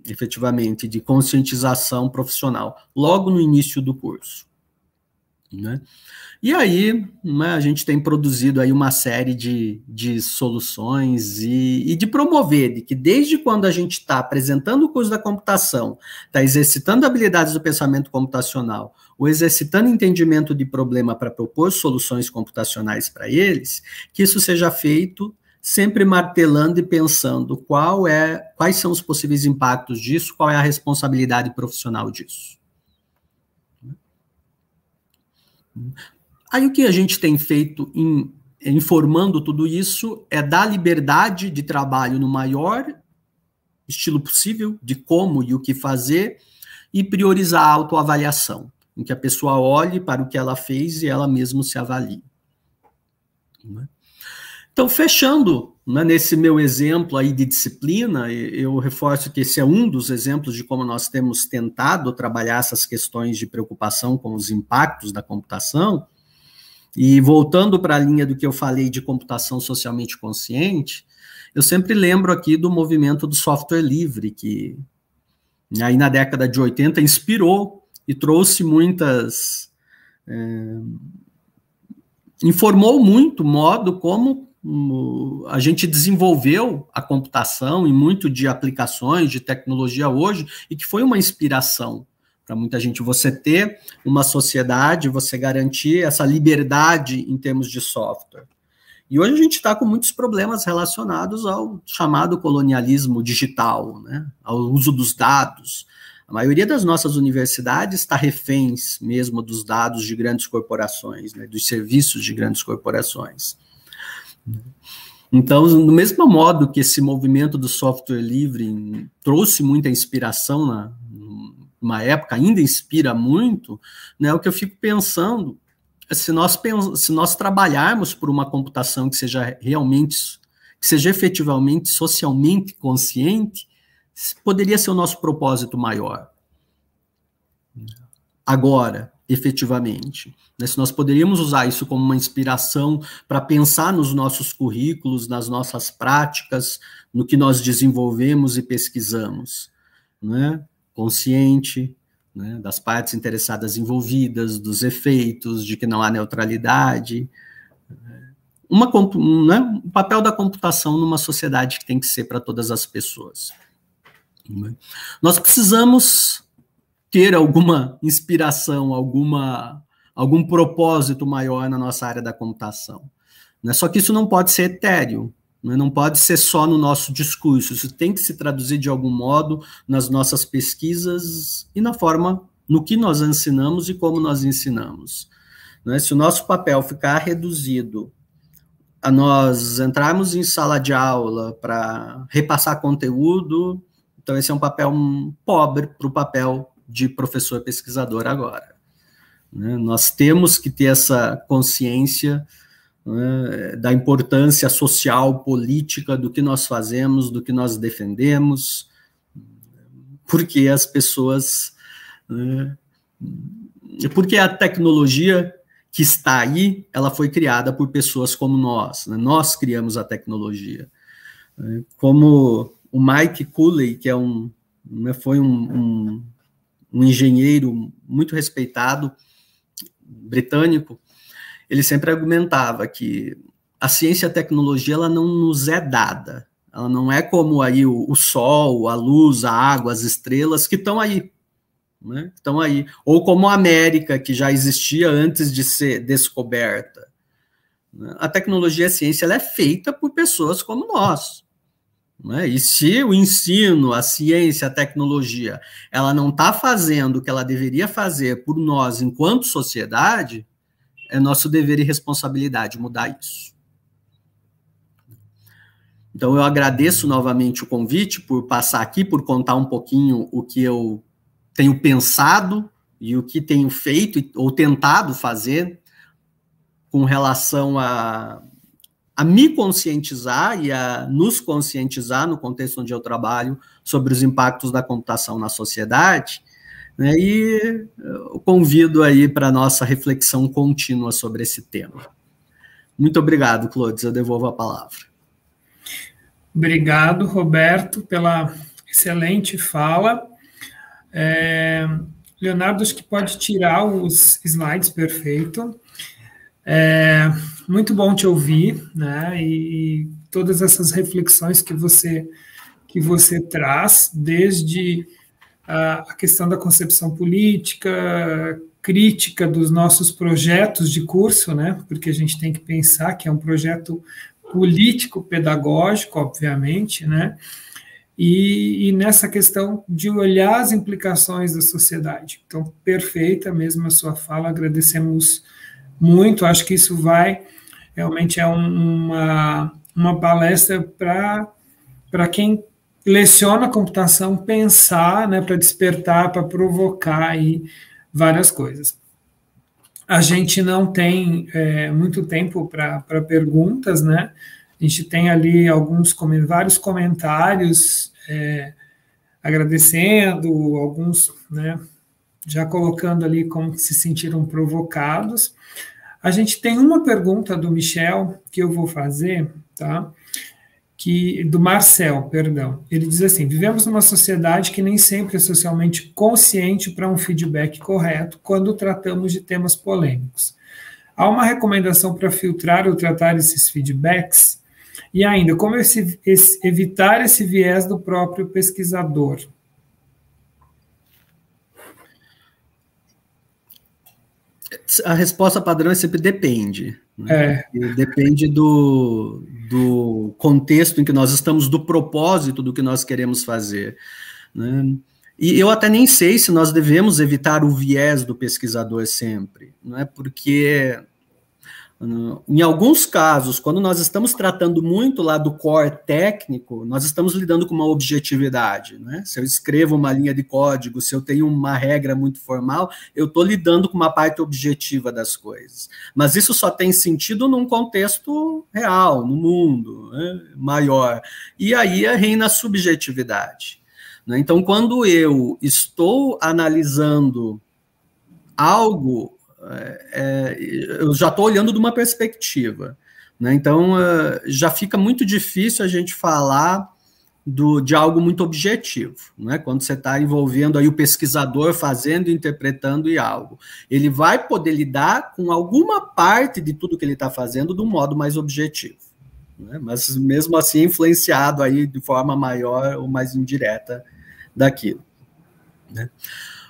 efetivamente, de conscientização profissional, logo no início do curso. Né? E aí né, a gente tem produzido aí uma série de, de soluções e, e de promover de que desde quando a gente está apresentando o curso da computação, está exercitando habilidades do pensamento computacional, ou exercitando entendimento de problema para propor soluções computacionais para eles, que isso seja feito sempre martelando e pensando qual é, quais são os possíveis impactos disso, qual é a responsabilidade profissional disso. Aí o que a gente tem feito em informando tudo isso é dar liberdade de trabalho no maior estilo possível de como e o que fazer e priorizar a autoavaliação, em que a pessoa olhe para o que ela fez e ela mesma se avalie. Né? Então, fechando né, nesse meu exemplo aí de disciplina, eu reforço que esse é um dos exemplos de como nós temos tentado trabalhar essas questões de preocupação com os impactos da computação. E voltando para a linha do que eu falei de computação socialmente consciente, eu sempre lembro aqui do movimento do software livre, que aí na década de 80 inspirou e trouxe muitas. É, informou muito o modo como a gente desenvolveu a computação e muito de aplicações de tecnologia hoje e que foi uma inspiração para muita gente você ter uma sociedade, você garantir essa liberdade em termos de software. E hoje a gente está com muitos problemas relacionados ao chamado colonialismo digital, né? ao uso dos dados. A maioria das nossas universidades está reféns mesmo dos dados de grandes corporações, né? dos serviços de grandes corporações. Então, do mesmo modo que esse movimento do software livre trouxe muita inspiração na uma época, ainda inspira muito, né, o que eu fico pensando é se nós, se nós trabalharmos por uma computação que seja realmente, que seja efetivamente socialmente consciente, poderia ser o nosso propósito maior. Agora, efetivamente. Né? Se nós poderíamos usar isso como uma inspiração para pensar nos nossos currículos, nas nossas práticas, no que nós desenvolvemos e pesquisamos, né? consciente né? das partes interessadas envolvidas, dos efeitos, de que não há neutralidade. Né? Uma, né? O papel da computação numa sociedade que tem que ser para todas as pessoas. Né? Nós precisamos ter alguma inspiração, alguma, algum propósito maior na nossa área da computação. Né? Só que isso não pode ser etéreo, né? não pode ser só no nosso discurso, isso tem que se traduzir de algum modo nas nossas pesquisas e na forma, no que nós ensinamos e como nós ensinamos. Né? Se o nosso papel ficar reduzido a nós entrarmos em sala de aula para repassar conteúdo, então esse é um papel pobre para o papel de professor pesquisador agora. Né? Nós temos que ter essa consciência né, da importância social, política do que nós fazemos, do que nós defendemos, porque as pessoas. Né, porque a tecnologia que está aí, ela foi criada por pessoas como nós. Né? Nós criamos a tecnologia. Né? Como o Mike Cooley, que é um, né, foi um, um um engenheiro muito respeitado, britânico, ele sempre argumentava que a ciência e a tecnologia ela não nos é dada. Ela não é como aí o, o sol, a luz, a água, as estrelas que estão aí, né? Estão aí. Ou como a América que já existia antes de ser descoberta. Né? A tecnologia e a ciência ela é feita por pessoas como nós. Né? E se o ensino, a ciência, a tecnologia, ela não está fazendo o que ela deveria fazer por nós enquanto sociedade, é nosso dever e responsabilidade mudar isso. Então eu agradeço novamente o convite por passar aqui, por contar um pouquinho o que eu tenho pensado e o que tenho feito ou tentado fazer com relação a, a me conscientizar e a nos conscientizar no contexto onde eu trabalho sobre os impactos da computação na sociedade. Né, e eu convido aí para nossa reflexão contínua sobre esse tema. Muito obrigado, Clodes. Eu devolvo a palavra. Obrigado, Roberto, pela excelente fala. É, Leonardo, acho que pode tirar os slides, perfeito. É, muito bom te ouvir, né? E todas essas reflexões que você que você traz, desde a questão da concepção política, crítica dos nossos projetos de curso, né? Porque a gente tem que pensar que é um projeto político-pedagógico, obviamente, né? E, e, nessa questão de olhar as implicações da sociedade. Então, perfeita mesmo a sua fala, agradecemos muito. Acho que isso vai realmente é uma, uma palestra para para quem leciona computação pensar, né, para despertar, para provocar aí várias coisas. A gente não tem é, muito tempo para perguntas, né? A gente tem ali alguns vários comentários é, agradecendo, alguns, né, já colocando ali como se sentiram provocados. A gente tem uma pergunta do Michel que eu vou fazer, tá? Que, do Marcel, perdão. Ele diz assim: vivemos numa sociedade que nem sempre é socialmente consciente para um feedback correto quando tratamos de temas polêmicos. Há uma recomendação para filtrar ou tratar esses feedbacks? E ainda, como esse, esse, evitar esse viés do próprio pesquisador? a resposta padrão é sempre depende. Né? É. Depende do, do contexto em que nós estamos, do propósito do que nós queremos fazer. Né? E eu até nem sei se nós devemos evitar o viés do pesquisador sempre, não é? Porque em alguns casos, quando nós estamos tratando muito lá do core técnico, nós estamos lidando com uma objetividade. Né? Se eu escrevo uma linha de código, se eu tenho uma regra muito formal, eu estou lidando com uma parte objetiva das coisas. Mas isso só tem sentido num contexto real, no mundo né? maior. E aí é reina a subjetividade. Né? Então, quando eu estou analisando algo é, é, eu já estou olhando de uma perspectiva. Né? Então, é, já fica muito difícil a gente falar do, de algo muito objetivo, né? quando você está envolvendo aí o pesquisador fazendo, interpretando e algo. Ele vai poder lidar com alguma parte de tudo que ele está fazendo de um modo mais objetivo, né? mas mesmo assim influenciado aí de forma maior ou mais indireta daquilo. Né?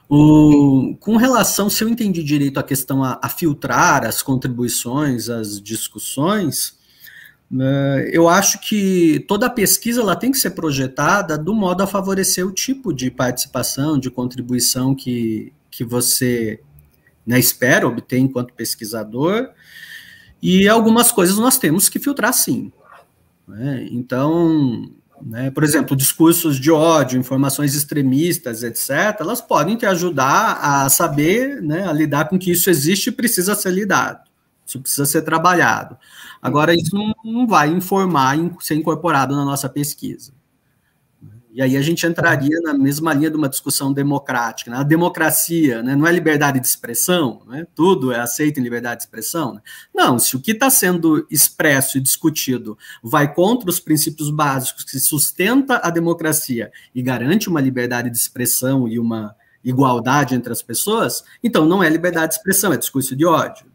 O, com relação, se eu entendi direito a questão a, a filtrar as contribuições, as discussões, né, eu acho que toda a pesquisa ela tem que ser projetada do modo a favorecer o tipo de participação, de contribuição que, que você né, espera obter enquanto pesquisador, e algumas coisas nós temos que filtrar sim. Né? Então, né? Por exemplo, discursos de ódio, informações extremistas, etc., elas podem te ajudar a saber, né, a lidar com que isso existe e precisa ser lidado, isso precisa ser trabalhado. Agora, isso não, não vai informar, ser incorporado na nossa pesquisa. E aí a gente entraria na mesma linha de uma discussão democrática. Né? A democracia né? não é liberdade de expressão, né? tudo é aceito em liberdade de expressão. Né? Não, se o que está sendo expresso e discutido vai contra os princípios básicos que sustenta a democracia e garante uma liberdade de expressão e uma igualdade entre as pessoas, então não é liberdade de expressão, é discurso de ódio.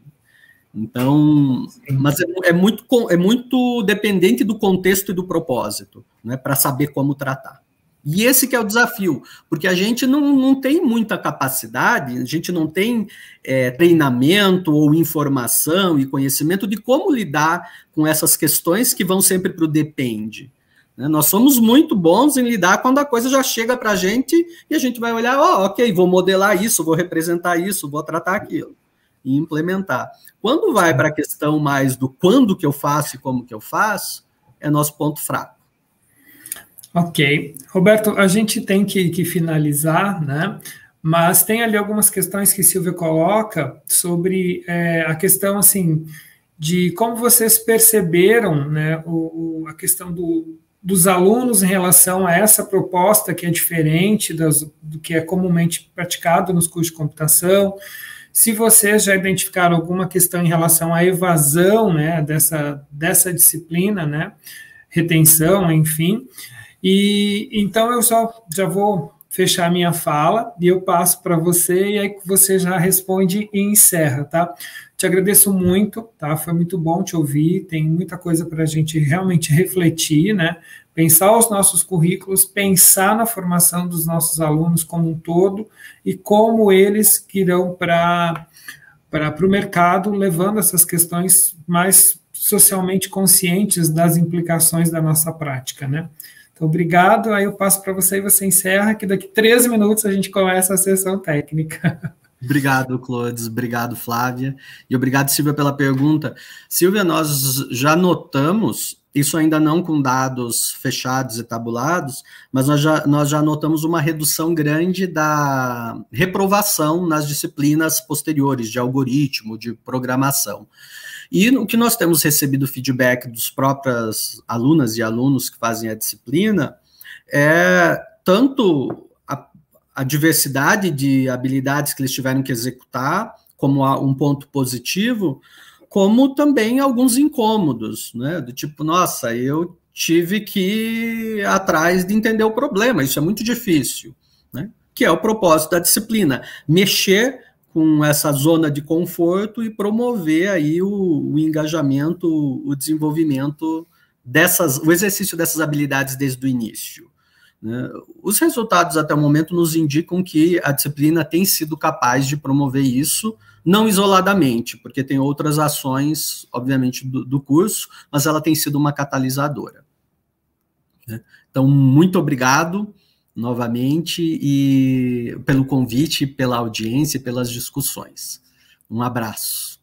Então, mas é, é, muito, é muito dependente do contexto e do propósito, né, para saber como tratar. E esse que é o desafio, porque a gente não, não tem muita capacidade, a gente não tem é, treinamento ou informação e conhecimento de como lidar com essas questões que vão sempre para o depende. Né? Nós somos muito bons em lidar quando a coisa já chega para a gente e a gente vai olhar, oh, ok, vou modelar isso, vou representar isso, vou tratar aquilo e implementar. Quando vai para a questão mais do quando que eu faço e como que eu faço, é nosso ponto fraco. Ok. Roberto, a gente tem que, que finalizar, né? Mas tem ali algumas questões que Silvia coloca sobre é, a questão, assim, de como vocês perceberam né, o, o, a questão do, dos alunos em relação a essa proposta que é diferente das, do que é comumente praticado nos cursos de computação. Se vocês já identificaram alguma questão em relação à evasão né, dessa, dessa disciplina, né, retenção, enfim. E então eu já, já vou fechar minha fala e eu passo para você e aí você já responde e encerra, tá? Te agradeço muito, tá? Foi muito bom te ouvir, tem muita coisa para a gente realmente refletir, né? Pensar os nossos currículos, pensar na formação dos nossos alunos como um todo e como eles irão para para o mercado, levando essas questões mais socialmente conscientes das implicações da nossa prática, né? Então, obrigado. Aí eu passo para você e você encerra, que daqui 13 minutos a gente começa a sessão técnica. Obrigado, Clodes. Obrigado, Flávia. E obrigado, Silvia, pela pergunta. Silvia, nós já notamos, isso ainda não com dados fechados e tabulados, mas nós já, nós já notamos uma redução grande da reprovação nas disciplinas posteriores, de algoritmo, de programação. E o que nós temos recebido feedback dos próprias alunas e alunos que fazem a disciplina é tanto a, a diversidade de habilidades que eles tiveram que executar, como um ponto positivo, como também alguns incômodos, né? Do tipo, nossa, eu tive que ir atrás de entender o problema, isso é muito difícil, né? Que é o propósito da disciplina, mexer com essa zona de conforto e promover aí o, o engajamento, o desenvolvimento dessas, o exercício dessas habilidades desde o início. Né? Os resultados até o momento nos indicam que a disciplina tem sido capaz de promover isso, não isoladamente, porque tem outras ações, obviamente, do, do curso, mas ela tem sido uma catalisadora. Né? Então, muito obrigado novamente e pelo convite, pela audiência, pelas discussões. Um abraço.